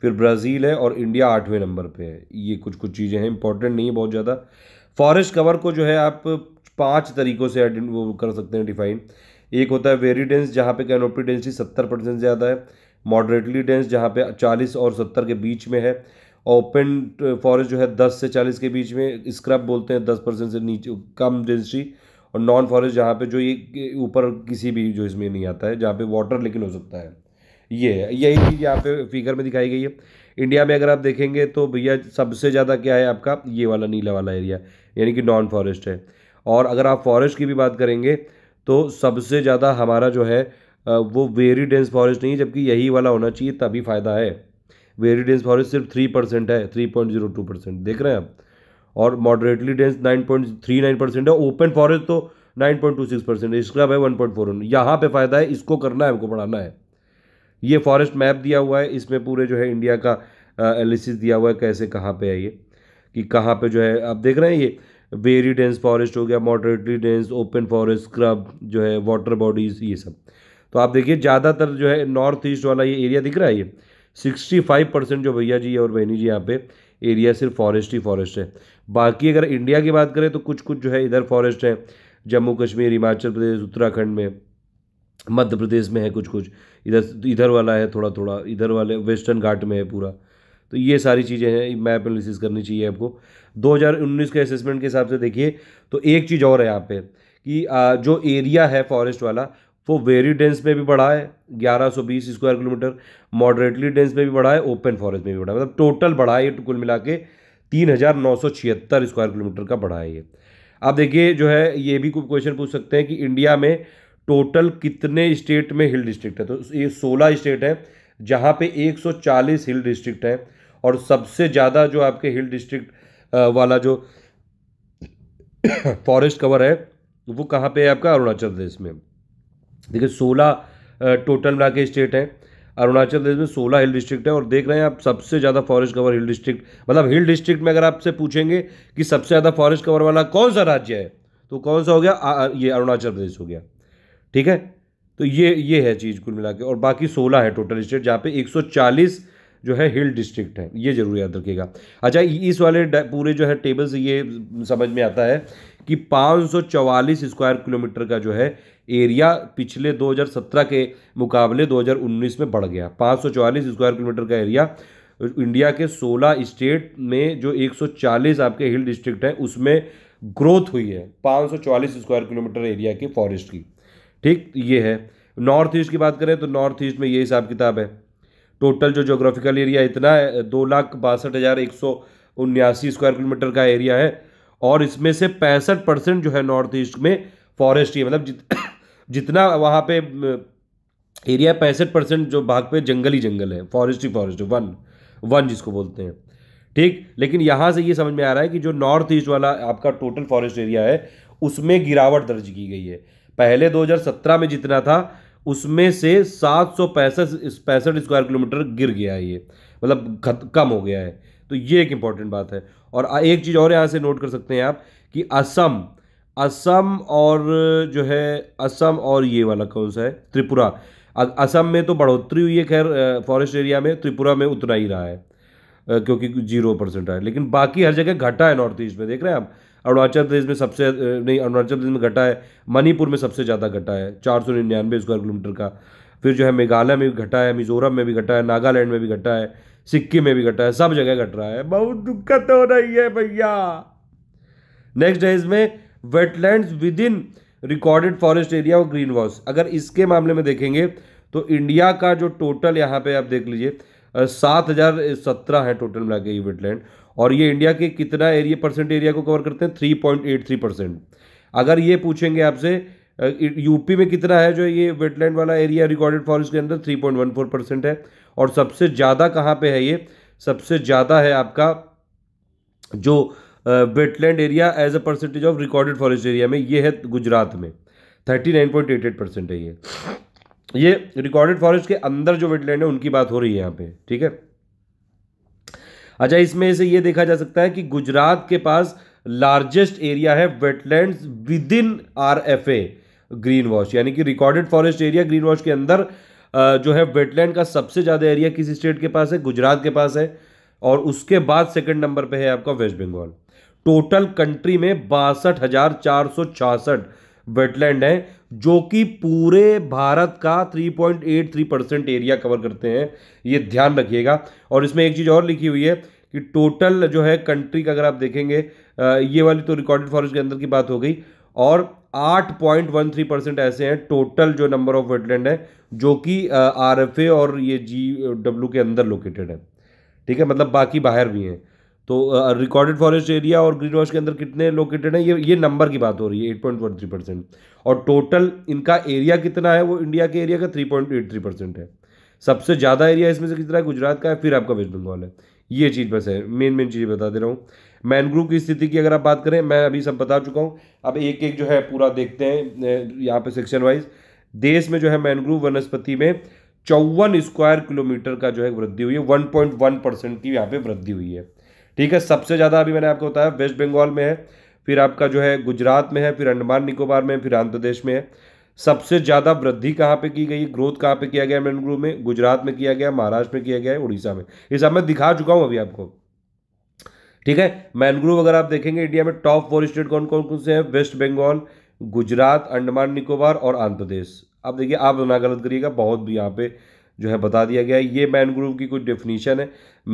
फिर ब्राज़ील है और इंडिया आठवें नंबर पे है ये कुछ कुछ चीज़ें हैं इंपॉर्टेंट नहीं है बहुत ज़्यादा फॉरेस्ट कवर को जो है आप पांच तरीक़ों से वो कर सकते हैं डिफाइन एक होता है वेरी डेंस जहाँ पे कैनोपी डेंसिटी सत्तर परसेंट ज़्यादा है मॉडरेटली डेंस जहाँ पे चालीस और सत्तर के बीच में है ओपन फॉरेस्ट uh, जो है दस से चालीस के बीच में स्क्रब बोलते हैं दस परसेंट से नीचे कम डेंसिटी और नॉन फॉरेस्ट जहाँ पे जो ये ऊपर किसी भी जो इसमें नहीं आता है जहाँ पे वाटर लेकिन हो सकता है ये है यही चीज़ यहाँ पे फिगर में दिखाई गई है इंडिया में अगर आप देखेंगे तो भैया सबसे ज़्यादा क्या है आपका ये वाला नीला वाला एरिया यानी कि नॉन फॉरेस्ट है और अगर आप फॉरेस्ट की भी बात करेंगे तो सबसे ज़्यादा हमारा जो है वो वेरी डेंस फॉरेस्ट नहीं है जबकि यही वाला होना चाहिए तभी फ़ायदा है वेरी डेंस फॉरेस्ट सिर्फ थ्री परसेंट है three point zero two percent देख रहे हैं आप और moderately dense nine point three nine percent है ओपन फॉरेस्ट तो nine point two six percent है इसका है वन पॉइंट फोर यहाँ पर फ़ायदा है इसको करना है हमको बढ़ाना है ये फॉरेस्ट मैप दिया हुआ है इसमें पूरे जो है इंडिया का एनालिसिस दिया हुआ है कैसे कहाँ पे है ये कि कहाँ पे जो है आप देख रहे हैं ये वेरी डेंस फॉरेस्ट हो गया moderately dense open forest scrub जो है वाटर बॉडीज़ ये सब तो आप देखिए ज़्यादातर जो है नॉर्थ ईस्ट वाला ये एरिया दिख रहा है ये सिक्सटी फाइव परसेंट जो भैया जी और बहनी जी यहाँ पे एरिया सिर्फ फॉरेस्ट ही फॉरेस्ट है बाकी अगर इंडिया की बात करें तो कुछ कुछ जो है इधर फॉरेस्ट है जम्मू कश्मीर हिमाचल प्रदेश उत्तराखंड में मध्य प्रदेश में है कुछ कुछ इधर इधर वाला है थोड़ा थोड़ा इधर वाले वेस्टर्न घाट में है पूरा तो ये सारी चीज़ें हैं मैप एनालिसिस करनी चाहिए आपको 2019 के असेसमेंट के हिसाब से देखिए तो एक चीज़ और है यहाँ पे कि जो एरिया है फॉरेस्ट वाला वो वेरी डेंस में भी बढ़ा है 1120 स्क्वायर किलोमीटर मॉडरेटली डेंस में भी बढ़ा है ओपन फॉरेस्ट में भी बढ़ा है मतलब टोटल बढ़ा है कुल मिला के तीन स्क्वायर किलोमीटर का बढ़ा है ये आप देखिए जो है ये भी क्वेश्चन पूछ सकते हैं कि इंडिया में टोटल कितने स्टेट में हिल डिस्ट्रिक्ट है तो ये सोलह स्टेट हैं जहाँ पे 140 हिल डिस्ट्रिक्ट हैं और सबसे ज़्यादा जो आपके हिल डिस्ट्रिक्ट वाला जो फॉरेस्ट कवर है वो कहाँ पे है आपका अरुणाचल प्रदेश में देखिए सोलह टोटल मिला के स्टेट हैं अरुणाचल प्रदेश में सोलह हिल डिस्ट्रिक्ट है और देख रहे हैं आप सबसे ज़्यादा फॉरेस्ट कवर हिल डिस्ट्रिक्ट मतलब हिल डिस्ट्रिक्ट में अगर आपसे पूछेंगे कि सबसे ज़्यादा फॉरेस्ट कवर वाला कौन सा राज्य है तो कौन सा हो गया आ, ये अरुणाचल प्रदेश हो गया ठीक है तो ये ये है चीज़ कुल मिला के और बाकी सोलह है टोटल स्टेट जहाँ पे एक जो है हिल डिस्ट्रिक्ट है ये जरूर याद रखिएगा अच्छा इस वाले पूरे जो है टेबल से ये समझ में आता है कि 544 स्क्वायर किलोमीटर का जो है एरिया पिछले 2017 के मुकाबले 2019 में बढ़ गया 544 स्क्वायर किलोमीटर का एरिया इंडिया के 16 स्टेट में जो 140 आपके हिल डिस्ट्रिक्ट हैं उसमें ग्रोथ हुई है 544 स्क्वायर किलोमीटर एरिया की फॉरेस्ट की ठीक ये है नॉर्थ ईस्ट की बात करें तो नॉर्थ ईस्ट में ये हिसाब किताब है टोटल जो जोग्राफिकल एरिया इतना है दो लाख बासठ हज़ार एक सौ उन्यासी स्क्वायर किलोमीटर का एरिया है और इसमें से पैंसठ परसेंट जो है नॉर्थ ईस्ट में फॉरेस्ट ही मतलब जित जितना वहाँ पे एरिया पैंसठ परसेंट जो भाग पे जंगल ही जंगल है फॉरेस्ट ही फॉरेस्ट वन वन जिसको बोलते हैं ठीक लेकिन यहाँ से ये समझ में आ रहा है कि जो नॉर्थ ईस्ट वाला आपका टोटल फॉरेस्ट एरिया है उसमें गिरावट दर्ज की गई है पहले 2017 में जितना था उसमें से सात सौ पैंसठ पैंसठ स्क्वायर किलोमीटर गिर गया है ये मतलब कम हो गया है तो ये एक इम्पॉर्टेंट बात है और एक चीज़ और यहाँ से नोट कर सकते हैं आप कि असम असम और जो है असम और ये वाला कौन सा है त्रिपुरा असम में तो बढ़ोतरी हुई है खैर फॉरेस्ट एरिया में त्रिपुरा में उतना ही रहा है क्योंकि जीरो परसेंट है लेकिन बाकी हर जगह घटा है नॉर्थ ईस्ट में देख रहे हैं आप अरुणाचल प्रदेश में सबसे नहीं अरुणाचल प्रदेश में घटा है मणिपुर में सबसे ज़्यादा घटा है चार सौ निन्यानवे स्क्वायर किलोमीटर का फिर जो है मेघालय में भी घटा है मिजोरम में भी घटा है नागालैंड में भी घटा है सिक्किम में भी घटा है सब जगह घट रहा है बहुत दिक्कत हो रही है भैया नेक्स्ट है इसमें wetlands within recorded forest area और ग्रीन हाउस अगर इसके मामले में देखेंगे तो इंडिया का जो टोटल यहाँ पे आप देख लीजिए सात हज़ार सत्रह है टोटल मिला के ये वेटलैंड और ये इंडिया के कितना एरिया परसेंट एरिया को कवर करते हैं three point eight three percent अगर ये पूछेंगे आपसे यूपी में कितना है जो ये वेटलैंड वाला एरिया रिकॉर्डेड फॉरेस्ट के अंदर three point one four percent है और सबसे ज़्यादा कहाँ पे है ये सबसे ज़्यादा है आपका जो wetland area as a percentage of recorded forest area में ये है गुजरात में thirty nine point eight eight percent है ये ये रिकॉर्डेड फॉरेस्ट के अंदर जो वेटलैंड है उनकी बात हो रही है यहाँ पे ठीक है अच्छा इसमें से ये देखा जा सकता है कि गुजरात के पास लार्जेस्ट एरिया है wetlands within R F A green wash यानी कि recorded forest area green wash के अंदर जो है वेटलैंड का सबसे ज़्यादा एरिया किस स्टेट के पास है गुजरात के पास है और उसके बाद सेकंड नंबर पे है आपका वेस्ट बंगाल टोटल कंट्री में बासठ हज़ार चार सौ वेटलैंड हैं जो कि पूरे भारत का 3.83 परसेंट एरिया कवर करते हैं ये ध्यान रखिएगा और इसमें एक चीज़ और लिखी हुई है कि टोटल जो है कंट्री का अगर आप देखेंगे ये वाली तो रिकॉर्डेड फॉरेस्ट के अंदर की बात हो गई और 8.13 परसेंट ऐसे हैं टोटल जो नंबर ऑफ वेटलैंड है जो कि आर और ये जी डब्ल्यू के अंदर लोकेटेड है ठीक है मतलब बाकी बाहर भी हैं तो रिकॉर्डेड फॉरेस्ट एरिया और ग्रीन हाउस के अंदर कितने लोकेटेड हैं ये ये नंबर की बात हो रही है eight point one three percent और टोटल इनका एरिया कितना है वो इंडिया के एरिया का three point eight three percent है सबसे ज़्यादा एरिया इसमें से कितना है गुजरात का है फिर आपका वेस्ट बंगाल है ये चीज़ बस है मेन मेन चीज़ बता दे रहा हूँ मैनग्रोव की स्थिति की अगर आप बात करें मैं अभी सब बता चुका हूँ अब एक एक जो है पूरा देखते हैं यहाँ पे सेक्शन वाइज देश में जो है मैनग्रोव वनस्पति में चौवन स्क्वायर किलोमीटर का जो है वृद्धि हुई है वन पॉइंट वन परसेंट की यहाँ पे वृद्धि हुई है ठीक है सबसे ज़्यादा अभी मैंने आपको बताया वेस्ट बंगाल में है फिर आपका जो है गुजरात में है फिर अंडमान निकोबार में फिर आंध्र प्रदेश में है सबसे ज़्यादा वृद्धि कहाँ पे की गई ग्रोथ कहाँ पे किया गया मेन में गुजरात में किया गया महाराष्ट्र में किया गया है उड़ीसा में ये सब मैं दिखा चुका हूँ अभी आपको ठीक है मैनग्रोव अगर आप देखेंगे इंडिया में टॉप फोर स्टेट कौन कौन कौन से हैं वेस्ट बंगाल गुजरात अंडमान निकोबार और आंध्र प्रदेश अब देखिए आप ना गलत करिएगा बहुत भी यहाँ पे जो है बता दिया गया है ये मैनग्रोव की कोई डेफिनीशन है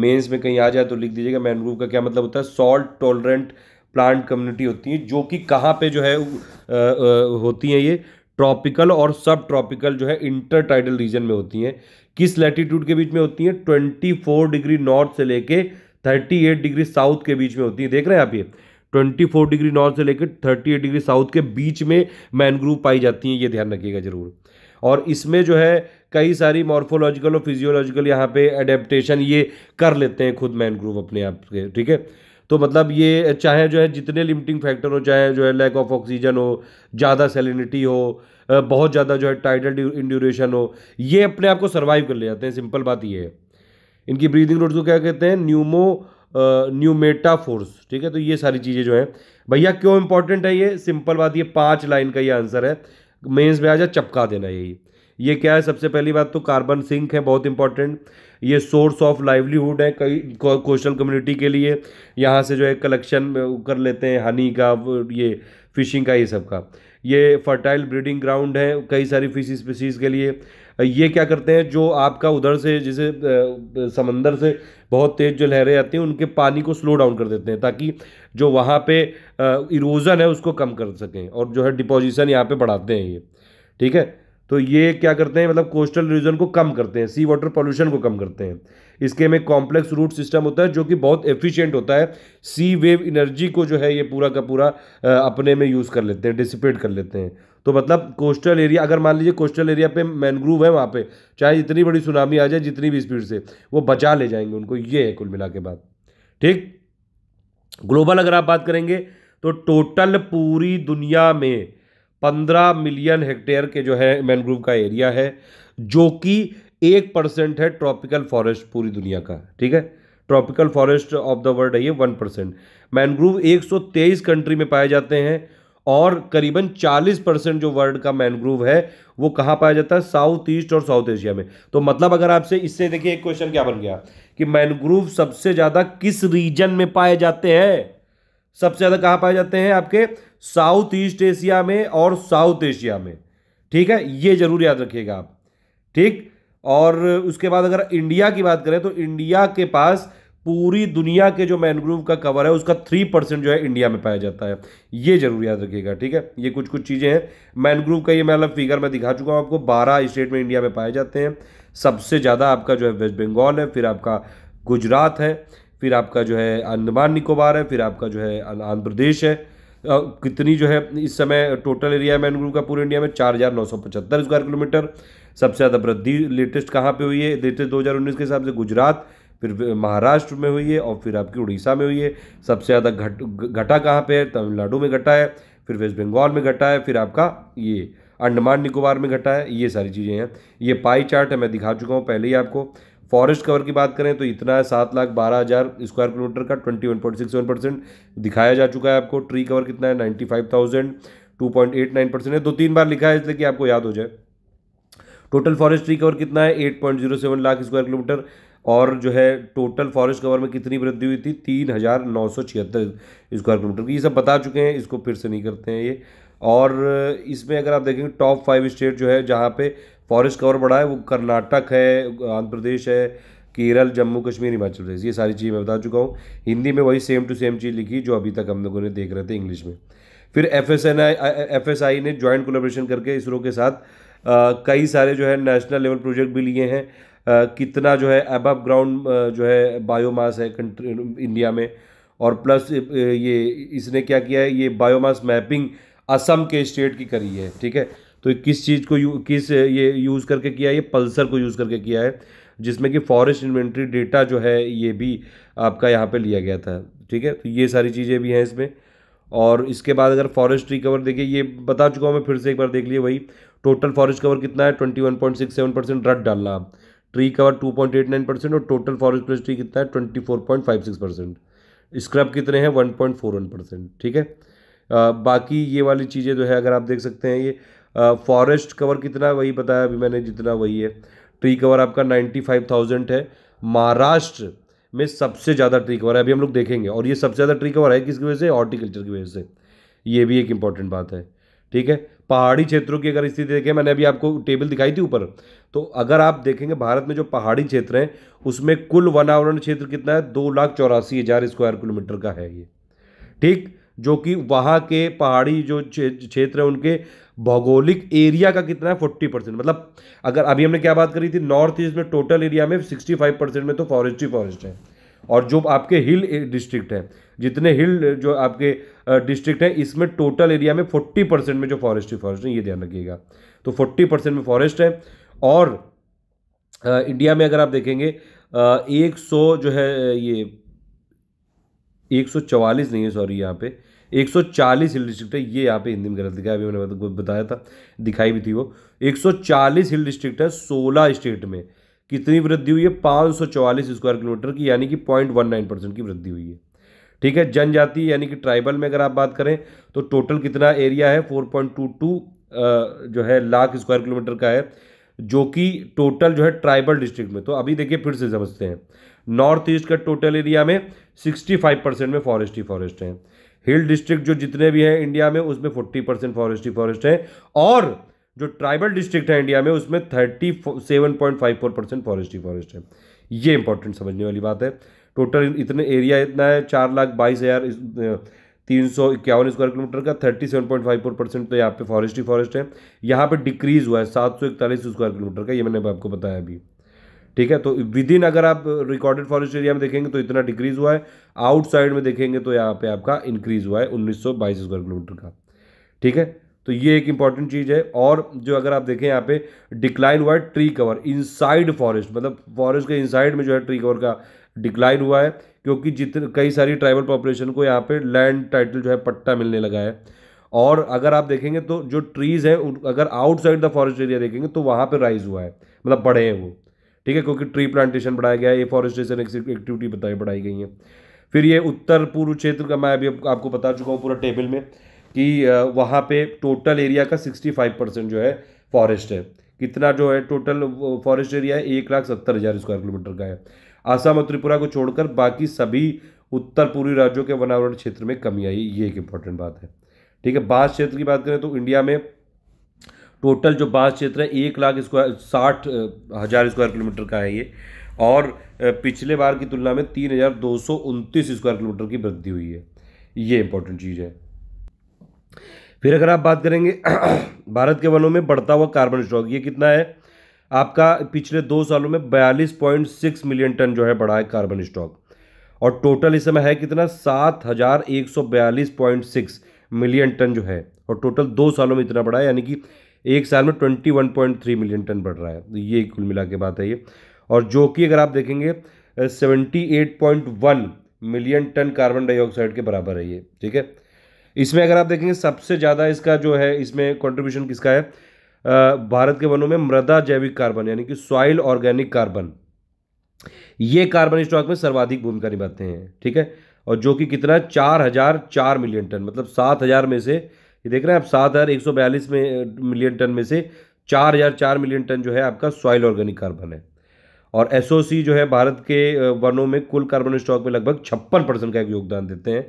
मेंस में कहीं आ जाए तो लिख दीजिएगा मैनग्रोव का क्या मतलब होता है सॉल्ट टॉलरेंट प्लांट कम्युनिटी होती है जो कि कहाँ पे जो है आ, आ, होती हैं ये ट्रॉपिकल और सब ट्रॉपिकल जो है इंटर टाइडल रीजन में होती हैं किस लेटीट्यूड के बीच में होती हैं ट्वेंटी फोर डिग्री नॉर्थ से लेके थर्टी एट डिग्री साउथ के बीच में होती हैं देख रहे हैं आप ये ट्वेंटी फोर डिग्री नॉर्थ से लेकर थर्टी एट डिग्री साउथ के बीच में मैनग्रूव पाई जाती हैं ये ध्यान रखिएगा जरूर और इसमें जो है कई सारी मॉर्फोलॉजिकल और फिजियोलॉजिकल यहाँ पे एडेप्टेशन ये कर लेते हैं खुद मैनग्रोव अपने आप के ठीक है तो मतलब ये चाहे जो है जितने लिमिटिंग फैक्टर हो चाहे जो है लैक ऑफ ऑक्सीजन हो ज़्यादा सेलिनिटी हो बहुत ज़्यादा जो है टाइडल इंड्यूरेशन हो ये अपने आप को सर्वाइव कर ले जाते हैं सिंपल बात ये है इनकी ब्रीदिंग रोड्स को क्या कहते हैं न्यूमो न्यूमेटा फोर्स ठीक है तो ये सारी चीज़ें जो हैं भैया क्यों इंपॉर्टेंट है ये सिंपल बात ये पाँच लाइन का ये आंसर है मेन्स में आ जाए चपका देना यही ये क्या है सबसे पहली बात तो कार्बन सिंक है बहुत इंपॉर्टेंट ये सोर्स ऑफ लाइवलीहुड है कई कोस्टल कम्युनिटी के लिए यहाँ से जो है कलेक्शन कर लेते हैं हनी का ये फिशिंग का ये सब का ये फर्टाइल ब्रीडिंग ग्राउंड है कई सारी फिश स्पीसीज़ के लिए ये क्या करते हैं जो आपका उधर से जैसे समंदर से बहुत तेज़ जो लहरें आती हैं उनके पानी को स्लो डाउन कर देते हैं ताकि जो वहाँ पे इरोज़न है उसको कम कर सकें और जो है डिपोजिशन यहाँ पे बढ़ाते हैं ये ठीक है तो ये क्या करते हैं मतलब कोस्टल रीजन को कम करते हैं सी वाटर पॉल्यूशन को कम करते हैं इसके में कॉम्प्लेक्स रूट सिस्टम होता है जो कि बहुत एफिशिएंट होता है सी वेव एनर्जी को जो है ये पूरा का पूरा अपने में यूज़ कर लेते हैं डिसिपेट कर लेते हैं तो मतलब कोस्टल एरिया अगर मान लीजिए कोस्टल एरिया पे मैनग्रूव है वहाँ पर चाहे जितनी बड़ी सुनामी आ जाए जितनी भी स्पीड से वो बचा ले जाएंगे उनको ये है कुल मिला के बात ठीक ग्लोबल अगर आप बात करेंगे तो टोटल पूरी दुनिया में पंद्रह मिलियन हेक्टेयर के जो है मैनग्रोव का एरिया है जो कि एक परसेंट है ट्रॉपिकल फॉरेस्ट पूरी दुनिया का ठीक है tropical forest of the world है ये वन परसेंट मैनग्रोव तेईस कंट्री में पाए जाते हैं और करीबन चालीस परसेंट जो वर्ल्ड का मैनग्रोव है वो कहाँ पाया जाता है साउथ ईस्ट और साउथ एशिया में तो मतलब अगर आपसे इससे देखिए एक क्वेश्चन क्या बन गया कि मैनग्रोव सबसे ज़्यादा किस रीजन में पाए जाते हैं सबसे ज़्यादा कहाँ पाए जाते हैं आपके साउथ ईस्ट एशिया में और साउथ एशिया में ठीक है ये जरूर याद रखिएगा आप ठीक और उसके बाद अगर इंडिया की बात करें तो इंडिया के पास पूरी दुनिया के जो मैनग्रोव का कवर है उसका थ्री परसेंट जो है इंडिया में पाया जाता है ये जरूर याद रखिएगा ठीक है ये कुछ कुछ चीज़ें हैं मैनग्रोव का ये मैं अलग फिगर मैं दिखा चुका हूँ आपको बारह स्टेट में इंडिया में पाए जाते हैं सबसे ज़्यादा आपका जो है वेस्ट बंगाल है फिर आपका गुजरात है फिर आपका जो है अंडमान निकोबार है फिर आपका जो है आंध्र प्रदेश है कितनी जो है इस समय टोटल एरिया मैन ग्रोव का पूरे इंडिया में चार हज़ार नौ सौ पचहत्तर स्क्वायर किलोमीटर सबसे ज़्यादा वृद्धि लेटेस्ट कहाँ पर हुई है लेटेस्ट दो के हिसाब से गुजरात फिर महाराष्ट्र में हुई है और फिर आपकी उड़ीसा में हुई है सबसे ज़्यादा घट घटा कहाँ पे है तमिलनाडु में घटा है फिर वेस्ट बंगाल में घटा है फिर आपका ये अंडमान निकोबार में घटा है ये सारी चीज़ें हैं ये पाई चार्ट है मैं दिखा चुका हूँ पहले ही आपको फॉरेस्ट कवर की बात करें तो इतना है सात लाख बारह हज़ार स्क्वायर किलोमीटर का twenty one point six one percent दिखाया जा चुका है आपको ट्री कवर कितना है ninety five thousand two point eight nine percent है दो तीन बार लिखा है इसलिए कि आपको याद हो जाए टोटल फॉरेस्ट ट्री कवर कितना है eight point zero seven lakh square kilometre और जो है टोटल फॉरेस्ट कवर में कितनी वृद्धि हुई थी तीन हज़ार नौ सौ छिहत्तर स्क्वायर किलोमीटर ये सब बता चुके हैं इसको फिर से नहीं करते हैं ये और इसमें अगर आप देखेंगे टॉप फाइव स्टेट जो है जहाँ पे फॉरेस्ट कवर बढ़ा है वो कर्नाटक है आंध्र प्रदेश है केरल जम्मू कश्मीर हिमाचल प्रदेश ये सारी चीज़ मैं बता चुका हूँ हिंदी में वही सेम टू सेम चीज़ लिखी जो अभी तक हम लोगों ने देख रहे थे इंग्लिश में फिर F S N I F S I ने जॉइंट कोलेब्रेशन करके इसरो के साथ आ, कई सारे जो है नेशनल लेवल प्रोजेक्ट भी लिए हैं कितना जो है अबव ग्राउंड जो है बायोमास है कंट्री इंडिया में और प्लस ये इसने क्या किया है ये बायोमास मैपिंग असम के स्टेट की करी है ठीक है तो किस चीज़ को यू किस ये यूज़ करके किया है ये पल्सर को यूज़ करके किया है जिसमें कि फॉरेस्ट इन्वेंट्री डेटा जो है ये भी आपका यहाँ पे लिया गया था ठीक है तो ये सारी चीज़ें भी हैं इसमें और इसके बाद अगर फॉरेस्ट रिकवर देखिए ये बता चुका हूँ मैं फिर से एक बार देख लिए वही टोटल फॉरेस्ट कवर कितना है twenty one point six seven percent डालना आप tree cover two point eight nine percent और टोटल फॉरेस्ट प्लस ट्री कितना है twenty four point five six percent scrub कितने हैं one point four one percent ठीक है आ, बाकी ये वाली चीज़ें जो है अगर आप देख सकते हैं ये फॉरेस्ट कवर कितना वही बताया अभी मैंने जितना वही है ट्री कवर आपका नाइन्टी फाइव थाउजेंड है महाराष्ट्र में सबसे ज़्यादा ट्री कवर है अभी हम लोग देखेंगे और ये सबसे ज़्यादा ट्री कवर है किसकी वजह से हॉर्टिकल्चर की वजह से ये भी एक इंपॉर्टेंट बात है ठीक है पहाड़ी क्षेत्रों की अगर स्थिति देखें मैंने अभी आपको टेबल दिखाई थी ऊपर तो अगर आप देखेंगे भारत में जो पहाड़ी क्षेत्र हैं उसमें कुल वनावरण क्षेत्र कितना है दो लाख चौरासी हज़ार स्क्वायर किलोमीटर का है ये ठीक जो कि वहाँ के पहाड़ी जो क्षेत्र हैं उनके भौगोलिक एरिया का कितना है फोर्टी परसेंट मतलब अगर अभी हमने क्या बात करी थी नॉर्थ ईस्ट में टोटल एरिया में सिक्सटी फाइव परसेंट में तो फॉरेस्ट ही फॉरेस्ट है और जो आपके हिल डिस्ट्रिक्ट हैं जितने हिल जो आपके डिस्ट्रिक्ट हैं इसमें टोटल एरिया में फोर्टी परसेंट में जो फॉरेस्ट ही फॉरेस्ट है ये ध्यान रखिएगा तो फोर्टी परसेंट में फॉरेस्ट है और आ, इंडिया में अगर आप देखेंगे एक सौ जो है ये एक सौ चवालीस नहीं है सॉरी यहाँ पे 140 हिल डिस्ट्रिक्ट है ये यहाँ पे हिंदी में गलत दिखा है अभी मैंने बताया था दिखाई भी थी वो 140 हिल डिस्ट्रिक्ट है 16 स्टेट में कितनी वृद्धि हुई है पाँच स्क्वायर किलोमीटर की यानी कि पॉइंट परसेंट की वृद्धि हुई है ठीक है जनजाति यानी कि ट्राइबल में अगर आप बात करें तो टोटल कितना एरिया है टू जो है लाख स्क्वायर किलोमीटर का है जो कि टोटल जो है ट्राइबल डिस्ट्रिक्ट में तो अभी देखिए फिर से समझते हैं नॉर्थ ईस्ट का टोटल एरिया में 65 परसेंट में फॉरेस्ट ही फॉरेस्ट हैं हिल डिस्ट्रिक्ट जो जितने भी हैं इंडिया में उसमें फोर्टी परसेंट फॉरेस्ट ही फॉरेस्ट है और जो ट्राइबल डिस्ट्रिक्ट है इंडिया में उसमें thirty seven point five four percent forest ही फॉरेस्ट है ये इंपॉर्टेंट समझने वाली बात है टोटल इतने एरिया इतना है चार लाख बाईस हज़ार तीन सौ इक्यावन स्क्वायर किलोमीटर का thirty seven point five four percent तो यहाँ पे फॉरेस्ट ही फॉरेस्ट है यहाँ पे डिक्रीज हुआ है सात सौ इकतालीस स्क्वायर किलोमीटर का ये मैंने आपको बताया अभी ठीक है तो विद इन अगर आप रिकॉर्डेड फॉरेस्ट एरिया में देखेंगे तो इतना डिक्रीज हुआ है आउटसाइड में देखेंगे तो यहाँ पे आपका इंक्रीज हुआ है उन्नीस स्क्वायर किलोमीटर का ठीक है तो ये एक इंपॉर्टेंट चीज़ है और जो अगर आप देखें यहाँ पे डिक्लाइन हुआ है ट्री कवर इनसाइड फॉरेस्ट मतलब फॉरेस्ट के इनसाइड में जो है ट्री कवर का डिक्लाइन हुआ है क्योंकि जितने कई सारी ट्राइबल पॉपुलेशन को यहाँ पे लैंड टाइटल जो है पट्टा मिलने लगा है और अगर आप देखेंगे तो जो ट्रीज़ हैं अगर आउटसाइड द फॉरेस्ट एरिया देखेंगे तो वहाँ पर राइज हुआ है मतलब बढ़े हैं वो ठीक है क्योंकि ट्री प्लांटेशन बढ़ाया गया है एफॉरेस्टेशन एक्टिविटी बताई बढ़ाई गई है फिर ये उत्तर पूर्व क्षेत्र का मैं अभी आपको बता चुका हूँ पूरा टेबल में कि वहाँ पे टोटल एरिया का सिक्सटी फाइव परसेंट जो है फॉरेस्ट है कितना जो है टोटल फॉरेस्ट एरिया है एक लाख सत्तर हज़ार स्क्वायर किलोमीटर का है आसाम और त्रिपुरा को छोड़कर बाकी सभी उत्तर पूर्वी राज्यों के वनावरण क्षेत्र में कमी आई ये एक इंपॉर्टेंट बात है ठीक है बांस क्षेत्र की बात करें तो इंडिया में टोटल जो बास क्षेत्र है एक लाख स्क्वायर साठ हज़ार स्क्वायर किलोमीटर का है ये और पिछले बार की तुलना में तीन हज़ार दो सौ उनतीस स्क्वायर किलोमीटर की वृद्धि हुई है ये इंपॉर्टेंट चीज़ है फिर अगर आप बात करेंगे भारत के वनों में बढ़ता हुआ कार्बन स्टॉक ये कितना है आपका पिछले दो सालों में बयालीस पॉइंट सिक्स मिलियन टन जो है बढ़ा है कार्बन स्टॉक और टोटल इस समय है कितना सात हज़ार एक सौ बयालीस पॉइंट सिक्स मिलियन टन जो है और टोटल दो सालों में इतना बढ़ा है यानी कि एक साल में twenty one point three million tonne बढ़ रहा है तो ये कुल मिला के बात है ये और जो कि अगर आप देखेंगे seventy eight point one million tonne carbon dioxide के बराबर है ये ठीक है इसमें अगर आप देखेंगे सबसे ज़्यादा इसका जो है इसमें कॉन्ट्रीब्यूशन किसका है भारत के वनों में मृदा जैविक कार्बन यानी कि सॉइल ऑर्गेनिक कार्बन ये कार्बन स्टॉक में सर्वाधिक भूमिका निभाते हैं ठीक है और जो कि कितना चार हज़ार चार मिलियन टन मतलब सात हज़ार में से ये देख रहे हैं आप सात हज़ार एक सौ बयालीस में मिलियन टन में से चार हज़ार चार मिलियन टन जो है आपका सॉइल ऑर्गेनिक कार्बन है और एसओसी जो है भारत के वनों में कुल कार्बन स्टॉक में लगभग छप्पन परसेंट का एक योगदान देते हैं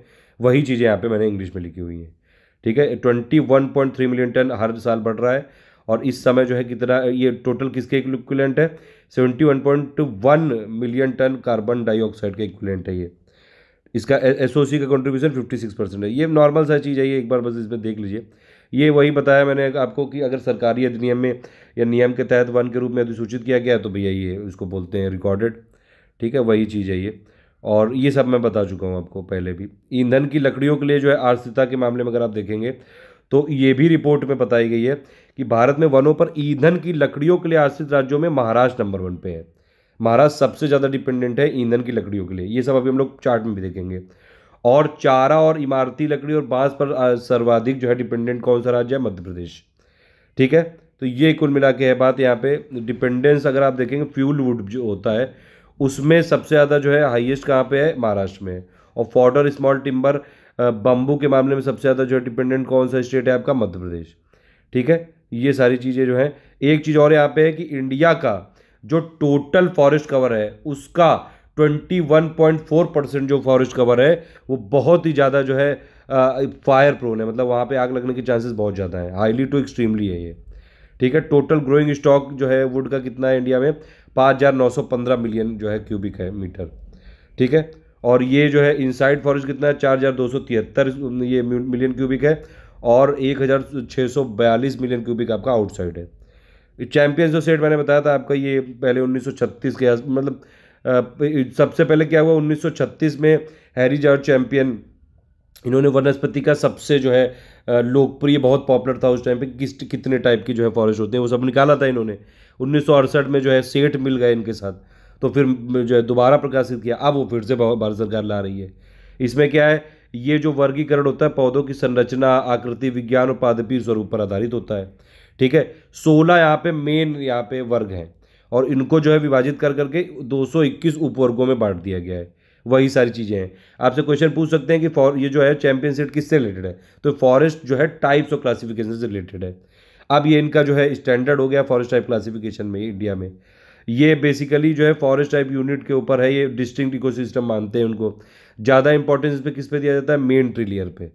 वही चीज़ें यहाँ पे मैंने इंग्लिश में लिखी हुई हैं ठीक है twenty one point three million tonne हर साल बढ़ रहा है और इस समय जो है कितना ये टोटल किसके इक्विलेंट है seventy one point one million tonne carbon dioxide के इक्विलेंट है ये इसका एस का कंट्रीब्यूशन 56 परसेंट है ये नॉर्मल सा चीज़ है ये एक बार बस इसमें देख लीजिए ये वही बताया मैंने आपको कि अगर सरकारी अधिनियम में या नियम के तहत वन के रूप में अधिसूचित किया गया तो भैया ये उसको बोलते हैं रिकॉर्डेड ठीक है वही चीज़ है ये और ये सब मैं बता चुका हूँ आपको पहले भी ईंधन की लकड़ियों के लिए जो है आर्थिकता के मामले में अगर आप देखेंगे तो ये भी रिपोर्ट में बताई गई है कि भारत में वनों पर ईंधन की लकड़ियों के लिए आश्रित राज्यों में महाराष्ट्र नंबर वन पे है महाराष्ट्र सबसे ज़्यादा डिपेंडेंट है ईंधन की लकड़ियों के लिए ये सब अभी हम लोग चार्ट में भी देखेंगे और चारा और इमारती लकड़ी और बांस पर सर्वाधिक जो है डिपेंडेंट कौन सा राज्य है मध्य प्रदेश ठीक है तो ये कुल मिला के है बात यहाँ पे डिपेंडेंस अगर आप देखेंगे फ्यूल वुड जो होता है उसमें सबसे ज़्यादा जो है हाईएस्ट कहाँ पे है महाराष्ट्र में और फॉर्डर स्मॉल टिम्बर बम्बू के मामले में सबसे ज़्यादा जो है डिपेंडेंट कौन सा स्टेट है आपका मध्य प्रदेश ठीक है ये सारी चीज़ें जो हैं एक चीज़ और यहाँ पे है कि इंडिया का जो टोटल फॉरेस्ट कवर है उसका 21.4 परसेंट जो फॉरेस्ट कवर है वो बहुत ही ज़्यादा जो है फायर प्रोन है मतलब वहाँ पे आग लगने के चांसेस बहुत ज़्यादा हैं हाईली टू एक्सट्रीमली है ये ठीक है टोटल ग्रोइंग स्टॉक जो है वुड का कितना है इंडिया में पाँच हज़ार नौ सौ पंद्रह मिलियन जो है क्यूबिक है मीटर ठीक है और ये जो है इनसाइड फॉरेस्ट कितना है चार हज़ार दो सौ तिहत्तर ये मिलियन क्यूबिक है और एक हज़ार छः सौ बयालीस मिलियन क्यूबिक आपका आउटसाइड है चैंपियंस जो सेट मैंने बताया था आपका ये पहले 1936 के मतलब सबसे पहले क्या हुआ 1936 में हैरी जॉर्ज चैम्पियन इन्होंने वनस्पति का सबसे जो है लोकप्रिय बहुत पॉपुलर था उस टाइम पे किस कितने टाइप की जो है फॉरेस्ट होते हैं वो सब निकाला था इन्होंने उन्नीस में जो है सेठ मिल गए इनके साथ तो फिर जो है दोबारा प्रकाशित किया अब वो फिर से भारत सरकार ला रही है इसमें क्या है ये जो वर्गीकरण होता है पौधों की संरचना आकृति विज्ञान और पादपी स्वरूप पर आधारित होता है ठीक है सोलह यहाँ पे मेन यहाँ पे वर्ग हैं और इनको जो है विभाजित कर करके 221 उपवर्गों में बांट दिया गया है वही सारी चीज़ें हैं आपसे क्वेश्चन पूछ सकते हैं कि फॉर ये जो है चैंपियनशिप किससे रिलेटेड है तो फॉरेस्ट जो है टाइप्स ऑफ क्लासिफिकेशन से रिलेटेड है अब ये इनका जो है स्टैंडर्ड हो गया फॉरेस्ट टाइप क्लासिफिकेशन में इंडिया में ये बेसिकली जो है फॉरेस्ट टाइप यूनिट के ऊपर है ये डिस्टिंक्ट इकोसिस्टम मानते हैं उनको ज़्यादा इंपॉर्टेंस इस पर किस पे दिया जाता है मेन ट्रिलियर पे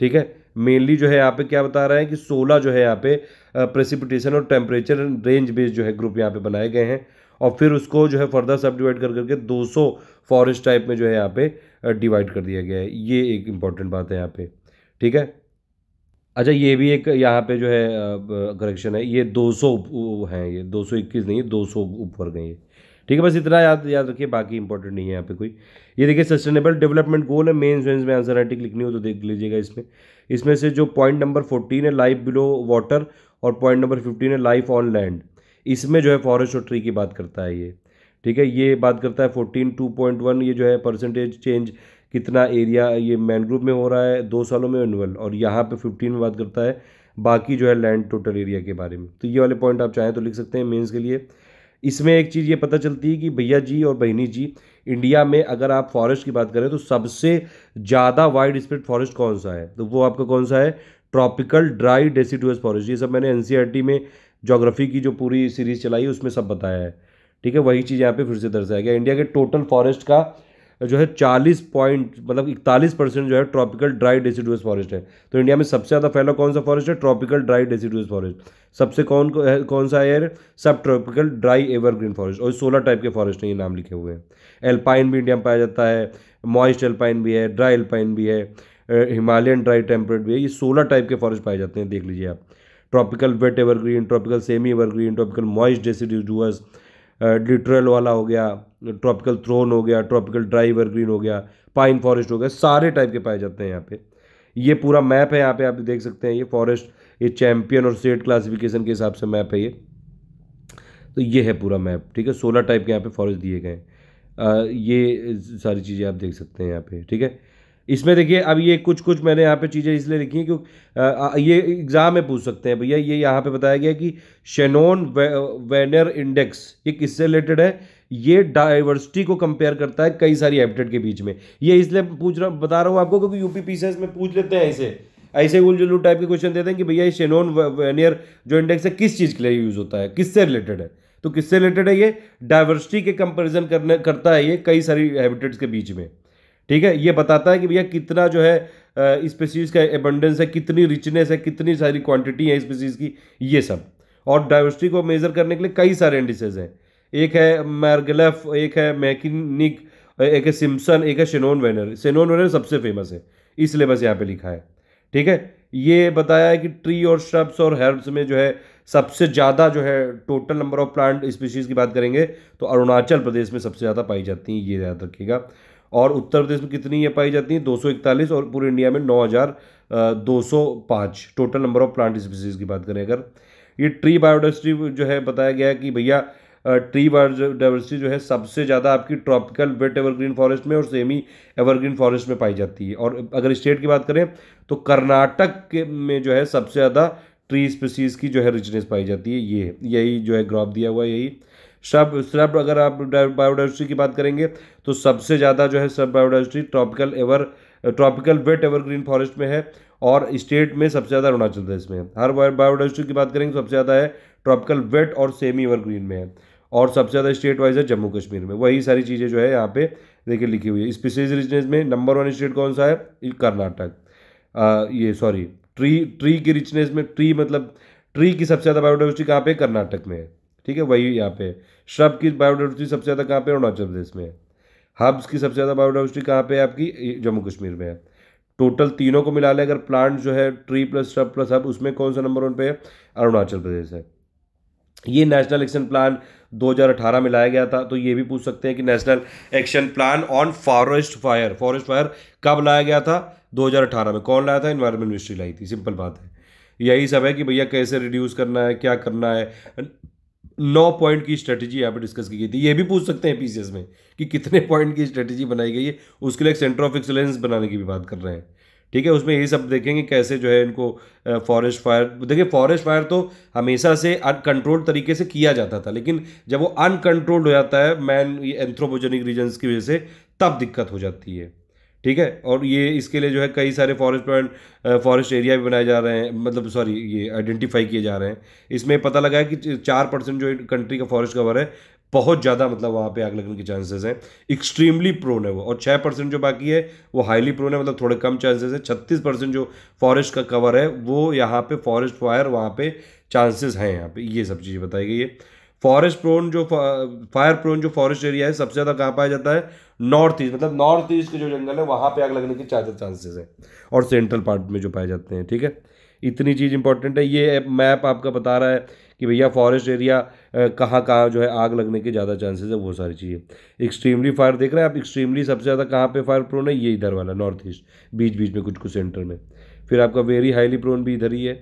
ठीक है मेनली जो है यहाँ पे क्या बता रहा है कि सोलह जो है यहाँ पे प्रेसिपिटेशन और टेम्परेचर रेंज बेस जो है ग्रुप यहाँ पे बनाए गए हैं और फिर उसको जो है फर्दर सब डिवाइड कर करके 200 फॉरेस्ट टाइप में जो है यहाँ पे डिवाइड कर दिया गया है ये एक इम्पॉर्टेंट बात है यहाँ पे ठीक है अच्छा ये भी एक यहाँ पे जो है करेक्शन है ये 200 हैं ये 221 नहीं है सौ ऊपर गए ठीक है बस इतना याद याद रखिए बाकी इंपॉर्टेंट नहीं है यहाँ पे कोई ये देखिए सस्टेनेबल डेवलपमेंट गोल है मेन में आंसर है लिखनी हो तो देख लीजिएगा इसमें इसमें से जो पॉइंट नंबर फोर्टीन है लाइफ बिलो वाटर और पॉइंट नंबर फिफ्टीन है लाइफ ऑन लैंड इसमें जो है फॉरेस्ट और ट्री की बात करता है ये ठीक है ये बात करता है फोर्टीन टू पॉइंट वन ये जो है परसेंटेज चेंज कितना एरिया ये ग्रुप में हो रहा है दो सालों में एनुअल और यहाँ पे फिफ्टीन में बात करता है बाकी जो है लैंड टोटल एरिया के बारे में तो ये वाले पॉइंट आप चाहें तो लिख सकते हैं मेंस के लिए इसमें एक चीज़ ये पता चलती है कि भैया जी और बहनी जी इंडिया में अगर आप फॉरेस्ट की बात करें तो सबसे ज़्यादा वाइड स्प्रेड फॉरेस्ट कौन सा है तो वो आपका कौन सा है ट्रॉपिकल ड्राई डेसीडुअस फॉरेस्ट ये सब मैंने एन e में जोग्राफी की जो पूरी सीरीज़ चलाई उसमें सब बताया है ठीक है वही चीज़ यहाँ पे फिर से दर्शाया गया इंडिया के टोटल फॉरेस्ट का जो है चालीस पॉइंट मतलब इकतालीस परसेंट जो है ट्रॉपिकल ड्राई डेसीडुअस फॉरेस्ट है तो इंडिया में सबसे ज़्यादा फैला कौन सा फॉरेस्ट है ट्रॉपिकल ड्राई डेसीडुअस फॉरेस्ट सबसे कौन कौन सा है सब ट्रॉपिकल ड्राई एवरग्रीन फॉरेस्ट और सोलह टाइप के फॉरेस्ट हैं ये नाम लिखे हुए हैं एल्पाइन भी इंडिया में पाया जाता है मॉइस्ट एल्पाइन भी है ड्राई एल्पाइन भी है हिमालयन ड्राई टेम्परेट भी है ये सोलह टाइप के फॉरेस्ट पाए जाते हैं देख लीजिए आप tropical wet evergreen tropical semi evergreen tropical moist deciduous डिट्रल वाला हो गया ट्रॉपिकल थ्रोन हो गया ट्रॉपिकल ड्राई एवरग्रीन हो गया पाइन फॉरेस्ट हो गया सारे टाइप के पाए जाते हैं यहाँ पे ये पूरा मैप है यहाँ पे आप देख सकते हैं ये फॉरेस्ट ये चैम्पियन और स्टेट क्लासिफिकेशन के हिसाब से मैप है ये तो ये है पूरा मैप ठीक है सोलह टाइप के यहाँ पे फॉरेस्ट दिए गए हैं ये सारी चीज़ें आप देख सकते हैं यहाँ पे ठीक है इसमें देखिए अब ये कुछ कुछ मैंने यहाँ पे चीज़ें इसलिए लिखी हैं क्योंकि ये एग्ज़ाम में पूछ सकते हैं भैया ये यहाँ पे बताया गया कि शेनोन वे, वेनर इंडेक्स ये किससे रिलेटेड है ये डाइवर्सिटी को कंपेयर करता है कई सारी हैबिटेट के बीच में ये इसलिए पूछ रहा बता रहा हूँ आपको क्योंकि यूपी पी में पूछ लेते हैं ऐसे ऐसे उल जुलू टाइप के क्वेश्चन देते हैं कि भैया ये शेनोन वेनियर जो इंडेक्स है किस चीज़ के लिए यूज़ होता है किससे रिलेटेड है तो किससे रिलेटेड है ये डाइवर्सिटी के कंपेरिजन करने करता है ये कई सारी हैबिटेट्स के बीच में ठीक है ये बताता है कि भैया कितना जो है स्पेसीज का एबंडेंस है कितनी रिचनेस है कितनी सारी क्वांटिटी है स्पेसीज की ये सब और डाइवर्सिटी को मेज़र करने के लिए कई सारे इंडिसेज हैं एक है मैरगलेफ एक है मैकिनिक एक है सिम्सन एक है शेनोन वेनर शेनोन वेनर सबसे फेमस है इस सिलेबस यहाँ पे लिखा है ठीक है ये बताया है कि ट्री और श्रब्स और हर्ब्स में जो है सबसे ज़्यादा जो है total number of plant species की बात करेंगे तो अरुणाचल प्रदेश में सबसे ज़्यादा पाई जाती हैं ये याद रखिएगा और उत्तर प्रदेश में कितनी ये पाई जाती हैं दो और पूरे इंडिया में नौ total number of plant species की बात करें अगर ये ट्री बायोडाइवर्सिटी जो है बताया गया है कि भैया ट्री बायोडाइवर्सिटी जो है सबसे ज़्यादा आपकी ट्रॉपिकल वेट एवरग्रीन फॉरेस्ट में और सेमी एवरग्रीन फॉरेस्ट में पाई जाती है और अगर स्टेट की बात करें तो कर्नाटक के में जो है सबसे ज़्यादा ट्री स्पीसीज़ की जो है रिचनेस पाई जाती है ये यही जो है ग्रॉप दिया हुआ है यही सब सब अगर आप बायोडाइवर्सिटी की बात करेंगे तो सबसे ज़्यादा जो है सब biodiversity tropical ever tropical wet evergreen forest में है और स्टेट में सबसे ज़्यादा अरुणाचल प्रदेश में है हर बायोडाइवर्सिटी की बात करेंगे तो सबसे ज़्यादा है ट्रॉपिकल वेट और सेमी एवरग्रीन में है और सबसे ज़्यादा स्टेट वाइज है जम्मू कश्मीर में वही सारी चीज़ें जो है यहाँ पे देखिए लिखी हुई है स्पीसीज रिचनेस में नंबर वन स्टेट कौन सा है कर्नाटक ये सॉरी ट्री ट्री की रिचनेस में ट्री मतलब ट्री की सबसे ज़्यादा बायोडाइवर्सिटी कहाँ पे कर्नाटक में है ठीक है वही यहाँ पे श्रब की बायोडाइवर्सिटी सबसे ज़्यादा कहाँ पर अरुणाचल प्रदेश में है हब्स की सबसे ज़्यादा बायोडाइवर्सिटी कहाँ पर है आपकी जम्मू कश्मीर में है टोटल तीनों को मिला लें अगर प्लांट जो है tree plus shrub plus herb उसमें कौन सा नंबर वन पे है अरुणाचल प्रदेश है ये नेशनल एक्शन प्लान 2018 में लाया गया था तो ये भी पूछ सकते हैं कि national action plan on forest fire forest fire कब लाया गया था 2018 में कौन लाया था इन्वायरमेंट मिनिस्ट्री लाई थी सिंपल बात है यही सब है कि भैया कैसे रिड्यूस करना है क्या करना है नौ पॉइंट की स्ट्रेटजी यहाँ पे डिस्कस की गई थी ये भी पूछ सकते हैं पीसीएस में कि कितने पॉइंट की स्ट्रेटजी बनाई गई है उसके लिए सेंटर ऑफ एक्सलेंस बनाने की भी बात कर रहे हैं ठीक है उसमें ये सब देखेंगे कैसे जो है इनको फॉरेस्ट फायर देखिए फॉरेस्ट फायर तो हमेशा से अनकंट्रोल्ड तरीके से किया जाता था लेकिन जब वो अनकंट्रोल्ड हो जाता है मैन एंथ्रोपोजेनिक रीजन्स की वजह से तब दिक्कत हो जाती है ठीक है और ये इसके लिए जो है कई सारे फॉरेस्ट पॉइंट फॉरेस्ट एरिया भी बनाए जा रहे हैं मतलब सॉरी ये आइडेंटिफाई किए जा रहे हैं इसमें पता लगा है कि चार परसेंट जो कंट्री का फॉरेस्ट कवर है बहुत ज़्यादा मतलब वहाँ पे आग लगने के चांसेस हैं एक्सट्रीमली प्रोन है वो और छः परसेंट जो बाकी है वो हाईली प्रोन है मतलब थोड़े कम चांसेस है छत्तीस परसेंट जो फॉरेस्ट का कवर है वो यहाँ पे फॉरेस्ट फायर वहाँ पे चांसेस हैं यहाँ पे ये सब चीज़ें बताई गई है फॉरेस्ट प्रोन जो फायर प्रोन जो फॉरेस्ट एरिया है सबसे ज़्यादा कहाँ पाया जाता है नॉर्थ ईस्ट मतलब नॉर्थ ईस्ट के जो जंगल है वहाँ पे आग लगने के ज़्यादा चांसेस हैं और सेंट्रल पार्ट में जो पाए जाते हैं ठीक है इतनी चीज़ इंपॉर्टेंट है ये मैप आपका बता रहा है कि भैया फॉरेस्ट एरिया कहाँ कहाँ जो है आग लगने के ज़्यादा चांसेस है वो सारी चीज़ें एक्सट्रीमली फायर देख रहे हैं आप एक्सट्रीमली सबसे ज़्यादा कहाँ पे फायर प्रोन है ये इधर वाला नॉर्थ ईस्ट बीच बीच में कुछ कुछ सेंटर में फिर आपका वेरी हाईली प्रोन भी इधर ही है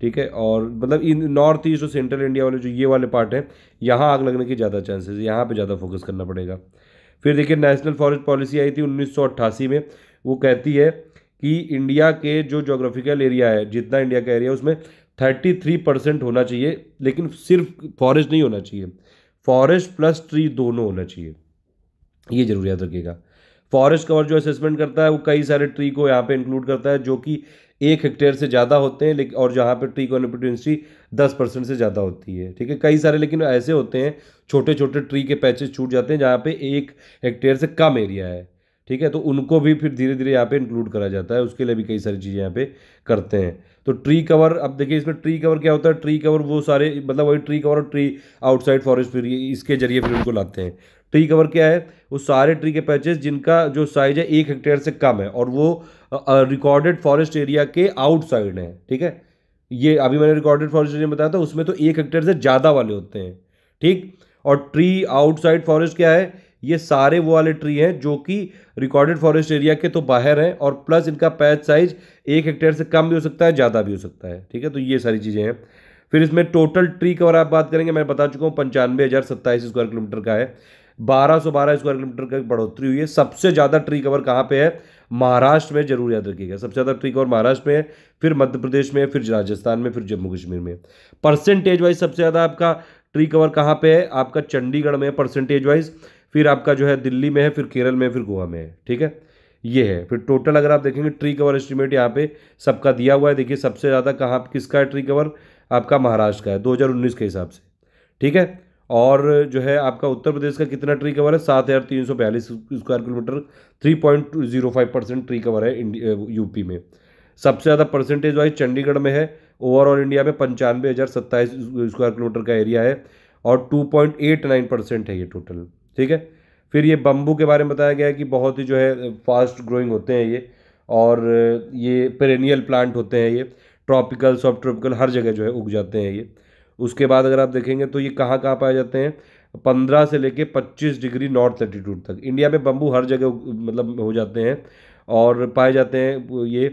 ठीक है और मतलब इन नॉर्थ ईस्ट और सेंट्रल इंडिया वाले जो ये वाले पार्ट हैं यहाँ आग लगने के ज़्यादा चांसेस है यहाँ पर ज़्यादा फोकस करना पड़ेगा फिर देखिए नेशनल फॉरेस्ट पॉलिसी आई थी उन्नीस में वो कहती है कि इंडिया के जो जोग्राफिकल एरिया है जितना इंडिया का एरिया है उसमें थर्टी थ्री परसेंट होना चाहिए लेकिन सिर्फ फॉरेस्ट नहीं होना चाहिए फॉरेस्ट प्लस ट्री दोनों होना चाहिए ये जरूर याद रखिएगा फॉरेस्ट कवर जो असेसमेंट करता है वो कई सारे ट्री को यहाँ पे इंक्लूड करता है जो कि एक हेक्टेयर से ज़्यादा होते हैं लेकिन और जहाँ पे ट्री कॉन्ट्रीब्यूटेंसी दस परसेंट से ज़्यादा होती है ठीक है कई सारे लेकिन ऐसे होते हैं छोटे छोटे ट्री के पैचेस छूट जाते हैं जहाँ पे एक हेक्टेयर से कम एरिया है ठीक है तो उनको भी फिर धीरे धीरे यहाँ पे इंक्लूड करा जाता है उसके लिए भी कई सारी चीज़ें यहाँ पे करते हैं तो ट्री कवर अब देखिए इसमें ट्री कवर क्या होता है ट्री कवर वो सारे मतलब वही ट्री कवर और ट्री आउटसाइड फॉरेस्ट फिर इसके जरिए फिर उनको लाते हैं ट्री कवर क्या है वो सारे ट्री के पैचेस जिनका जो साइज है एक हेक्टेयर से कम है और वो रिकॉर्डेड फॉरेस्ट एरिया के आउटसाइड हैं ठीक है ये अभी मैंने रिकॉर्डेड फॉरेस्ट में बताया था उसमें तो एक हेक्टेयर से ज़्यादा वाले होते हैं ठीक और ट्री आउटसाइड फॉरेस्ट क्या है ये सारे वो वाले ट्री हैं जो कि रिकॉर्डेड फॉरेस्ट एरिया के तो बाहर हैं और प्लस इनका पैच साइज एक हेक्टेयर से कम भी हो सकता है ज़्यादा भी हो सकता है ठीक है तो ये सारी चीज़ें हैं फिर इसमें टोटल ट्री और आप बात करेंगे मैं बता चुका हूँ पंचानवे हज़ार सत्ताईस स्क्वायर किलोमीटर का है बारह सौ बारह स्क्वायर किलोमीटर का बढ़ोतरी हुई है सबसे ज़्यादा ट्री कवर कहाँ पे है महाराष्ट्र में जरूर याद रखिएगा सबसे ज़्यादा ट्री कवर महाराष्ट्र में है फिर मध्य प्रदेश में फिर राजस्थान में फिर जम्मू कश्मीर में परसेंटेज वाइज सबसे ज़्यादा आपका ट्री कवर कहाँ पे है आपका चंडीगढ़ में परसेंटेज वाइज फिर आपका जो है दिल्ली में है फिर केरल में फिर गोवा में है ठीक है ये है फिर टोटल अगर आप देखेंगे ट्री कवर एस्टिमेट यहाँ पे सबका दिया हुआ है देखिए सबसे ज़्यादा कहाँ किसका है ट्री कवर आपका महाराष्ट्र का है 2019 के हिसाब से ठीक है और जो है आपका उत्तर प्रदेश का कितना ट्री कवर है सात हज़ार तीन सौ बयालीस square kilometre three point zero five percent tree cover है यूपी में सबसे ज़्यादा परसेंटेज वाइज चंडीगढ़ में है ओवरऑल इंडिया में पंचानवे हज़ार सत्ताईस स्क्वायर किलोमीटर का एरिया है और two point eight nine percent है ये टोटल ठीक है फिर ये बम्बू के बारे में बताया गया है कि बहुत ही जो है फास्ट ग्रोइंग होते हैं ये और ये पेरेनियल प्लांट होते हैं ये ट्रॉपिकल सब ट्रॉपिकल हर जगह जो है उग जाते हैं ये उसके बाद अगर आप देखेंगे तो ये कहाँ कहाँ पाए जाते हैं पंद्रह से लेके पच्चीस डिग्री नॉर्थ एटीट्यूड तक इंडिया में बम्बू हर जगह मतलब हो जाते हैं और पाए जाते हैं ये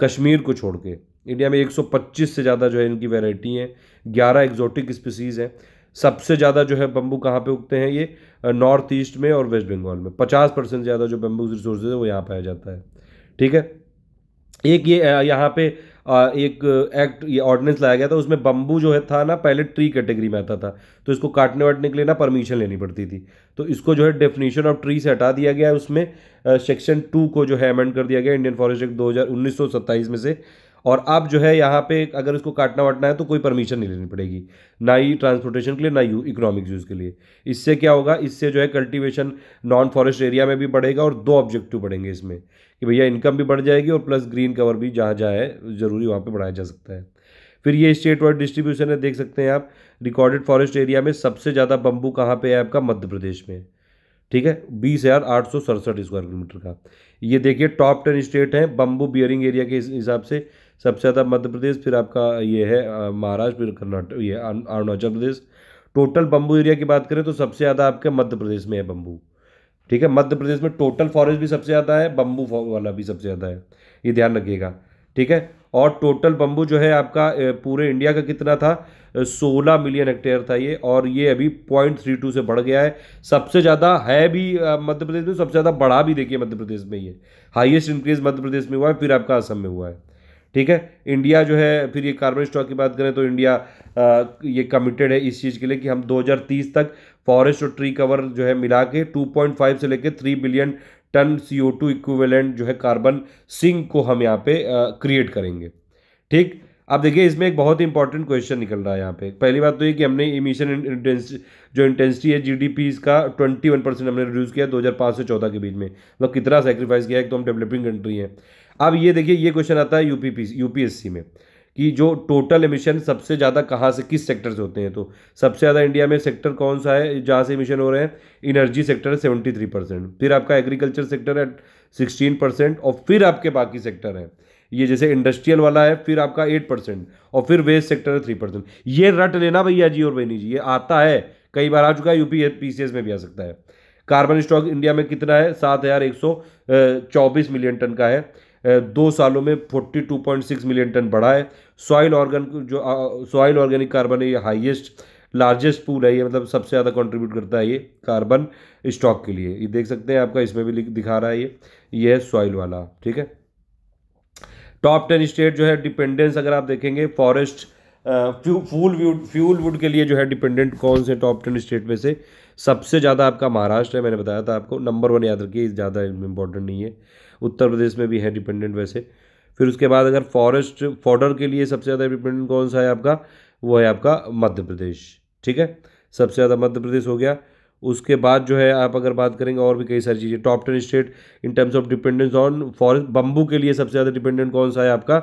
कश्मीर को छोड़ के इंडिया में 125 से ज़्यादा जो है इनकी वैरायटी हैं 11 एक्जोटिक स्पीसीज़ हैं सबसे ज़्यादा जो है बम्बू कहाँ पे उगते हैं ये नॉर्थ ईस्ट में और वेस्ट बंगाल में 50 परसेंट ज़्यादा जो बम्बू रिसोर्सेज है वो यहाँ पाया जाता है ठीक है एक ये यहाँ पे एक एक्ट ये ऑर्डिनेंस लाया गया था उसमें बम्बू जो है था ना पहले ट्री कैटेगरी में आता था तो इसको काटने वाटने के लिए ना परमिशन लेनी पड़ती थी तो इसको जो है डेफिनेशन ऑफ ट्री से हटा दिया गया है उसमें सेक्शन टू को जो है अमेंड कर दिया गया इंडियन फॉरेस्ट एक्ट दो में से और अब जो है यहाँ पे अगर इसको काटना वाटना है तो कोई परमिशन नहीं लेनी पड़ेगी ना ही ट्रांसपोर्टेशन के लिए ना यू इकोनॉमिक यूज़ के लिए इससे क्या होगा इससे जो है कल्टीवेशन नॉन फॉरेस्ट एरिया में भी बढ़ेगा और दो ऑब्जेक्टिव बढ़ेंगे इसमें कि भैया इनकम भी बढ़ जाएगी और प्लस ग्रीन कवर भी जहाँ जहाँ है ज़रूरी वहाँ पर बढ़ाया जा सकता है फिर ये स्टेट वाइड डिस्ट्रीब्यूशन है देख सकते हैं आप रिकॉर्डेड फॉरेस्ट एरिया में सबसे ज़्यादा बम्बू कहाँ पे है आपका मध्य प्रदेश में ठीक है बीस हज़ार आठ सौ सड़सठ स्क्वायर किलोमीटर का ये देखिए टॉप टेन स्टेट हैं बम्बू बियरिंग एरिया के हिसाब से सबसे ज़्यादा मध्य प्रदेश फिर आपका ये है महाराष्ट्र फिर कर्नाटक ये Arunachal Pradesh total bamboo area की बात करें तो सबसे ज़्यादा आपके मध्य प्रदेश में है बम्बू ठीक है मध्य प्रदेश में टोटल फॉरेस्ट भी सबसे ज़्यादा है बम्बू वाला भी सबसे ज़्यादा है ये ध्यान रखिएगा ठीक है और टोटल बम्बू जो है आपका पूरे इंडिया का कितना था 16 मिलियन हेक्टेयर था ये और ये अभी पॉइंट थ्री टू से बढ़ गया है सबसे ज़्यादा है भी मध्य प्रदेश में सबसे ज़्यादा बढ़ा भी देखिए मध्य प्रदेश में ये हाईएस्ट इंक्रीज मध्य प्रदेश में हुआ है फिर आपका असम में हुआ है ठीक है इंडिया जो है फिर ये कार्बन स्टॉक की बात करें तो इंडिया आ, ये कमिटेड है इस चीज़ के लिए कि हम 2030 तक फॉरेस्ट और ट्री कवर जो है मिला के टू से लेकर three billion tonne C O two जो है कार्बन सिंक को हम यहाँ पे क्रिएट करेंगे ठीक अब देखिए इसमें एक बहुत ही इंपॉर्टेंट क्वेश्चन निकल रहा है यहाँ पे पहली बात तो ये कि हमने इमिशन इंटेंसिटी जो इंटेंसिटी है जीडीपी इसका 21 परसेंट हमने रिड्यूस किया 2005 से 14 के बीच में मतलब कितना सेक्रीफाइस किया है तो हम डेवलपिंग कंट्री हैं अब ये देखिए ये क्वेश्चन आता है यूपी यूपीएससी में कि जो टोटल एमिशन सबसे ज़्यादा कहाँ से किस सेक्टर से होते हैं तो सबसे ज़्यादा इंडिया में सेक्टर कौन सा है जहाँ से एमिशन हो रहे हैं energy sector seventy three percent फिर आपका एग्रीकल्चर सेक्टर है सिक्सटीन परसेंट और फिर आपके बाकी सेक्टर हैं ये जैसे इंडस्ट्रियल वाला है फिर आपका एट परसेंट और फिर वेस्ट सेक्टर है थ्री परसेंट ये रट लेना भैया जी और बहनी जी ये आता है कई बार आ चुका है यूपी पीसीएस में भी आ सकता है कार्बन स्टॉक इंडिया में कितना है सात हज़ार एक सौ चौबीस मिलियन टन का है दो सालों में 42.6 मिलियन टन बढ़ा है सॉइल ऑर्गन जो सॉइल ऑर्गेनिक कार्बन है ये हाईएस्ट लार्जेस्ट पूल है ये मतलब सबसे ज़्यादा कंट्रीब्यूट करता है ये कार्बन स्टॉक के लिए ये देख सकते हैं आपका इसमें भी दिखा रहा है ये ये है सॉइल वाला ठीक है टॉप टेन स्टेट जो है डिपेंडेंस अगर आप देखेंगे forest fuel wood fuel wood के लिए जो है डिपेंडेंट कौन से टॉप टेन स्टेट में से सबसे ज़्यादा आपका महाराष्ट्र है मैंने बताया था आपको नंबर वन याद रखिए ज़्यादा इम्पोर्टेंट नहीं है उत्तर प्रदेश में भी है डिपेंडेंट वैसे फिर उसके बाद अगर फॉरेस्ट फॉर्डर के लिए सबसे ज़्यादा डिपेंडेंट कौन सा है आपका वो है आपका मध्य प्रदेश ठीक है सबसे ज़्यादा मध्य प्रदेश हो गया उसके बाद जो है आप अगर बात करेंगे और भी कई सारी चीज़ें top ten state in terms of dependence on forest bamboo के लिए सबसे ज़्यादा डिपेंडेंट कौन सा है आपका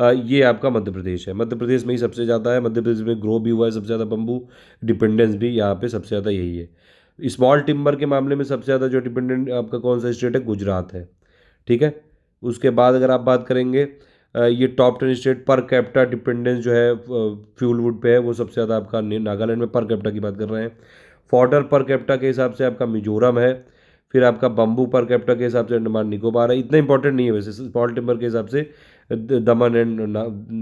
आ, ये आपका मध्य प्रदेश है मध्य प्रदेश में ही सबसे ज़्यादा है मध्य प्रदेश में ग्रो भी हुआ है सबसे ज़्यादा बम्बू डिपेंडेंस भी यहाँ पे सबसे ज़्यादा यही है स्मॉल टिम्बर के मामले में सबसे ज़्यादा जो डिपेंडेंट आपका कौन सा स्टेट है गुजरात है ठीक है उसके बाद अगर आप बात करेंगे ये top ten state per capita dependence जो है फ्यूल वुड पे है वो सबसे ज़्यादा आपका नागालैंड में पर कैपिटा की बात कर रहे हैं फॉर्डर पर कैपिटा के हिसाब से आपका मिजोरम है फिर आपका बम्बू पर कैपिटा के हिसाब से अंडमान निकोबार है इतना इंपॉर्टेंट नहीं है वैसे स्मॉल टिम्बर के हिसाब से दमन एंड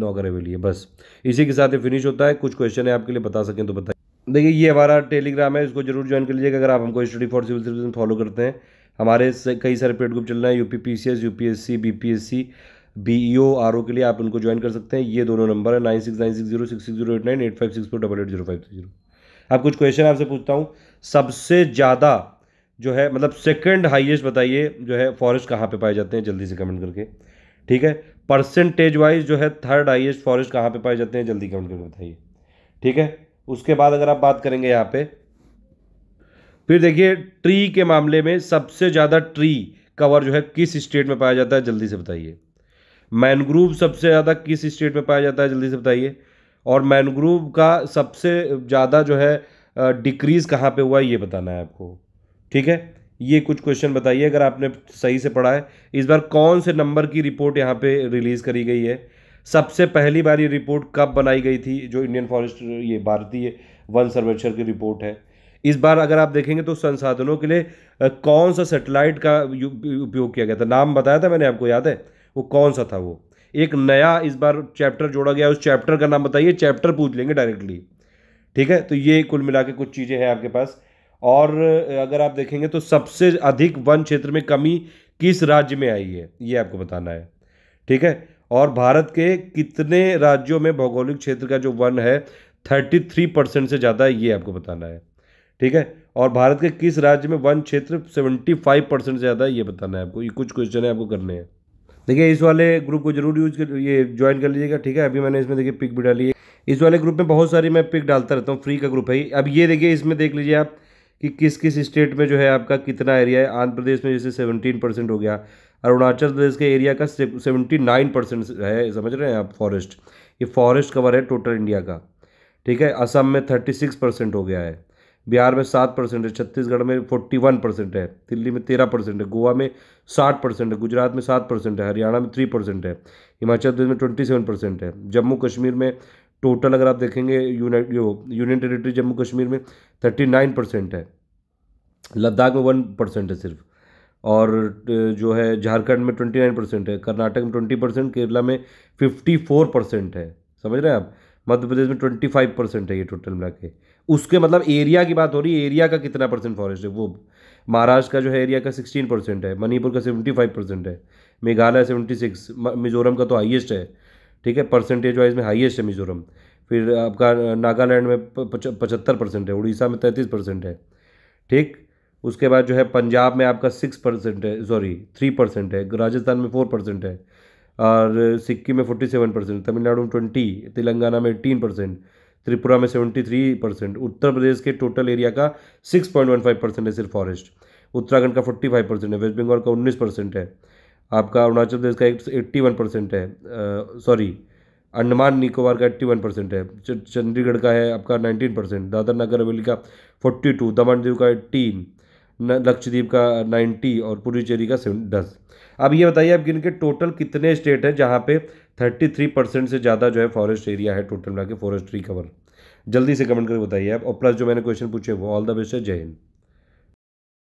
नौकर है बस इसी के साथ ये फिनिश होता है कुछ क्वेश्चन है आपके लिए बता सकें तो बताइए देखिए ये हमारा टेलीग्राम है इसको जरूर ज्वाइन कर लीजिएगा अगर आप हमको study for civil service follow करते हैं हमारे से कई सारे पेड ग्रुप चल रहे हैं U P P C S U P S C B P S C B E O R O के लिए आप उनको ज्वाइन कर सकते हैं ये दोनों नंबर है nine six nine six zero six six zero eight nine eight five six four double eight zero five zero अब कुछ क्वेश्चन आपसे पूछता हूँ सबसे ज़्यादा जो है मतलब सेकेंड हाइएस्ट बताइए जो है फॉरेस्ट कहाँ पर पाए जाते हैं जल्दी से कमेंट करके ठीक है परसेंटेज वाइज जो है थर्ड हाईएस्ट फॉरेस्ट कहाँ पर पाए जाते हैं जल्दी कमेंट करके बताइए ठीक है उसके बाद अगर आप बात करेंगे यहाँ पर फिर देखिए ट्री के मामले में सबसे ज़्यादा ट्री कवर जो है किस स्टेट में पाया जाता है जल्दी से बताइए मैनग्रूव सबसे ज़्यादा किस स्टेट में पाया जाता है जल्दी से बताइए और मैनग्रूव का सबसे ज़्यादा जो है डिक्रीज़ कहाँ पे हुआ ये बताना है आपको ठीक है ये कुछ क्वेश्चन बताइए अगर आपने सही से पढ़ा है इस बार कौन से नंबर की रिपोर्ट यहाँ पे रिलीज़ करी गई है सबसे पहली बार ये रिपोर्ट कब बनाई गई थी जो इंडियन फॉरेस्ट ये भारतीय वन सर्वेक्षण की रिपोर्ट है इस बार अगर आप देखेंगे तो संसाधनों के लिए कौन सा सेटेलाइट का उपयोग किया गया था नाम बताया था मैंने आपको याद है वो कौन सा था वो एक नया इस बार चैप्टर जोड़ा गया उस चैप्टर का नाम बताइए चैप्टर पूछ लेंगे डायरेक्टली ठीक है तो ये कुल मिला के कुछ चीज़ें हैं आपके पास और अगर आप देखेंगे तो सबसे अधिक वन क्षेत्र में कमी किस राज्य में आई है ये आपको बताना है ठीक है और भारत के कितने राज्यों में भौगोलिक क्षेत्र का जो वन है थर्टी थ्री परसेंट से ज़्यादा ये आपको बताना है ठीक है और भारत के किस राज्य में वन क्षेत्र सेवेंटी फाइव परसेंट ज़्यादा है ये बताना है आपको ये कुछ क्वेश्चन है आपको करने हैं देखिए इस वाले ग्रुप को जरूर यूज कर ये ज्वाइन कर लीजिएगा ठीक है अभी मैंने इसमें देखिए पिक भी डाली है इस वाले ग्रुप में बहुत सारी मैं पिक डालता रहता हूँ फ्री का ग्रुप है अब ये देखिए इसमें देख लीजिए आप कि किस किस स्टेट में जो है आपका कितना एरिया है आंध्र प्रदेश में जैसे सेवनटीन परसेंट हो गया अरुणाचल प्रदेश के एरिया का सेवेंटी नाइन परसेंट है समझ रहे हैं आप फॉरेस्ट ये फॉरेस्ट कवर है टोटल इंडिया का ठीक है असम में थर्टी सिक्स परसेंट हो गया है बिहार में सात परसेंट है छत्तीसगढ़ में फोर्टी वन परसेंट है दिल्ली में तेरह परसेंट है गोवा में साठ परसेंट है गुजरात में सात परसेंट है हरियाणा में थ्री परसेंट है हिमाचल प्रदेश में ट्वेंटी सेवन परसेंट है जम्मू कश्मीर में टोटल अगर आप देखेंगे unite union territory Jammu Kashmir में थर्टी नाइन परसेंट है लद्दाख में वन परसेंट है सिर्फ और जो है झारखंड में ट्वेंटी नाइन परसेंट है कर्नाटक में ट्वेंटी परसेंट केरला में फिफ्टी फोर परसेंट है समझ रहे हैं आप मध्य प्रदेश में ट्वेंटी फाइव परसेंट है ये टोटल मिला के उसके मतलब एरिया की बात हो रही है एरिया का कितना परसेंट फॉरेस्ट है वो महाराष्ट्र का जो है एरिया का सिक्सटीन परसेंट है मणिपुर का सेवेंटी फाइव परसेंट है मेघालय सेवेंटी सिक्स मिजोरम का तो हाईएस्ट है ठीक है परसेंटेज वाइज में हाईएस्ट है मिजोरम फिर आपका नागालैंड में पचहत्तर परसेंट है उड़ीसा में तैंतीस परसेंट है ठीक उसके बाद जो है पंजाब में आपका सिक्स परसेंट है सॉरी थ्री परसेंट है राजस्थान में फोर परसेंट है और सिक्किम में फोर्टी सेवन परसेंट तमिलनाडु में ट्वेंटी तेलंगाना में एटीन परसेंट त्रिपुरा में seventy three percent Uttar Pradesh के टोटल एरिया का six point one five percent है सिर्फ फॉरेस्ट उत्तराखंड का फोर्टी फाइव परसेंट है वेस्ट बंगाल का उन्नीस परसेंट है आपका अरुणाचल प्रदेश का एट्टी वन परसेंट है सॉरी अंडमान निकोबार का एट्टी वन परसेंट है चंडीगढ़ का है आपका नाइनटीन परसेंट दादर नगर हवेली का फोर्टी टू दमन दीव का एट्टीन लक्षद्वीप का नाइन्टी और पुडुचेरी का सेवन दस अब ये बताइए आप गिन के टोटल कितने स्टेट हैं जहाँ पे 33 परसेंट से ज़्यादा जो है फॉरेस्ट एरिया है टोटल मिला के फॉरेस्ट रिकवर जल्दी से कमेंट करके बताइए आप और प्लस जो मैंने क्वेश्चन पूछे वो ऑल द बेस्ट है जय हिंद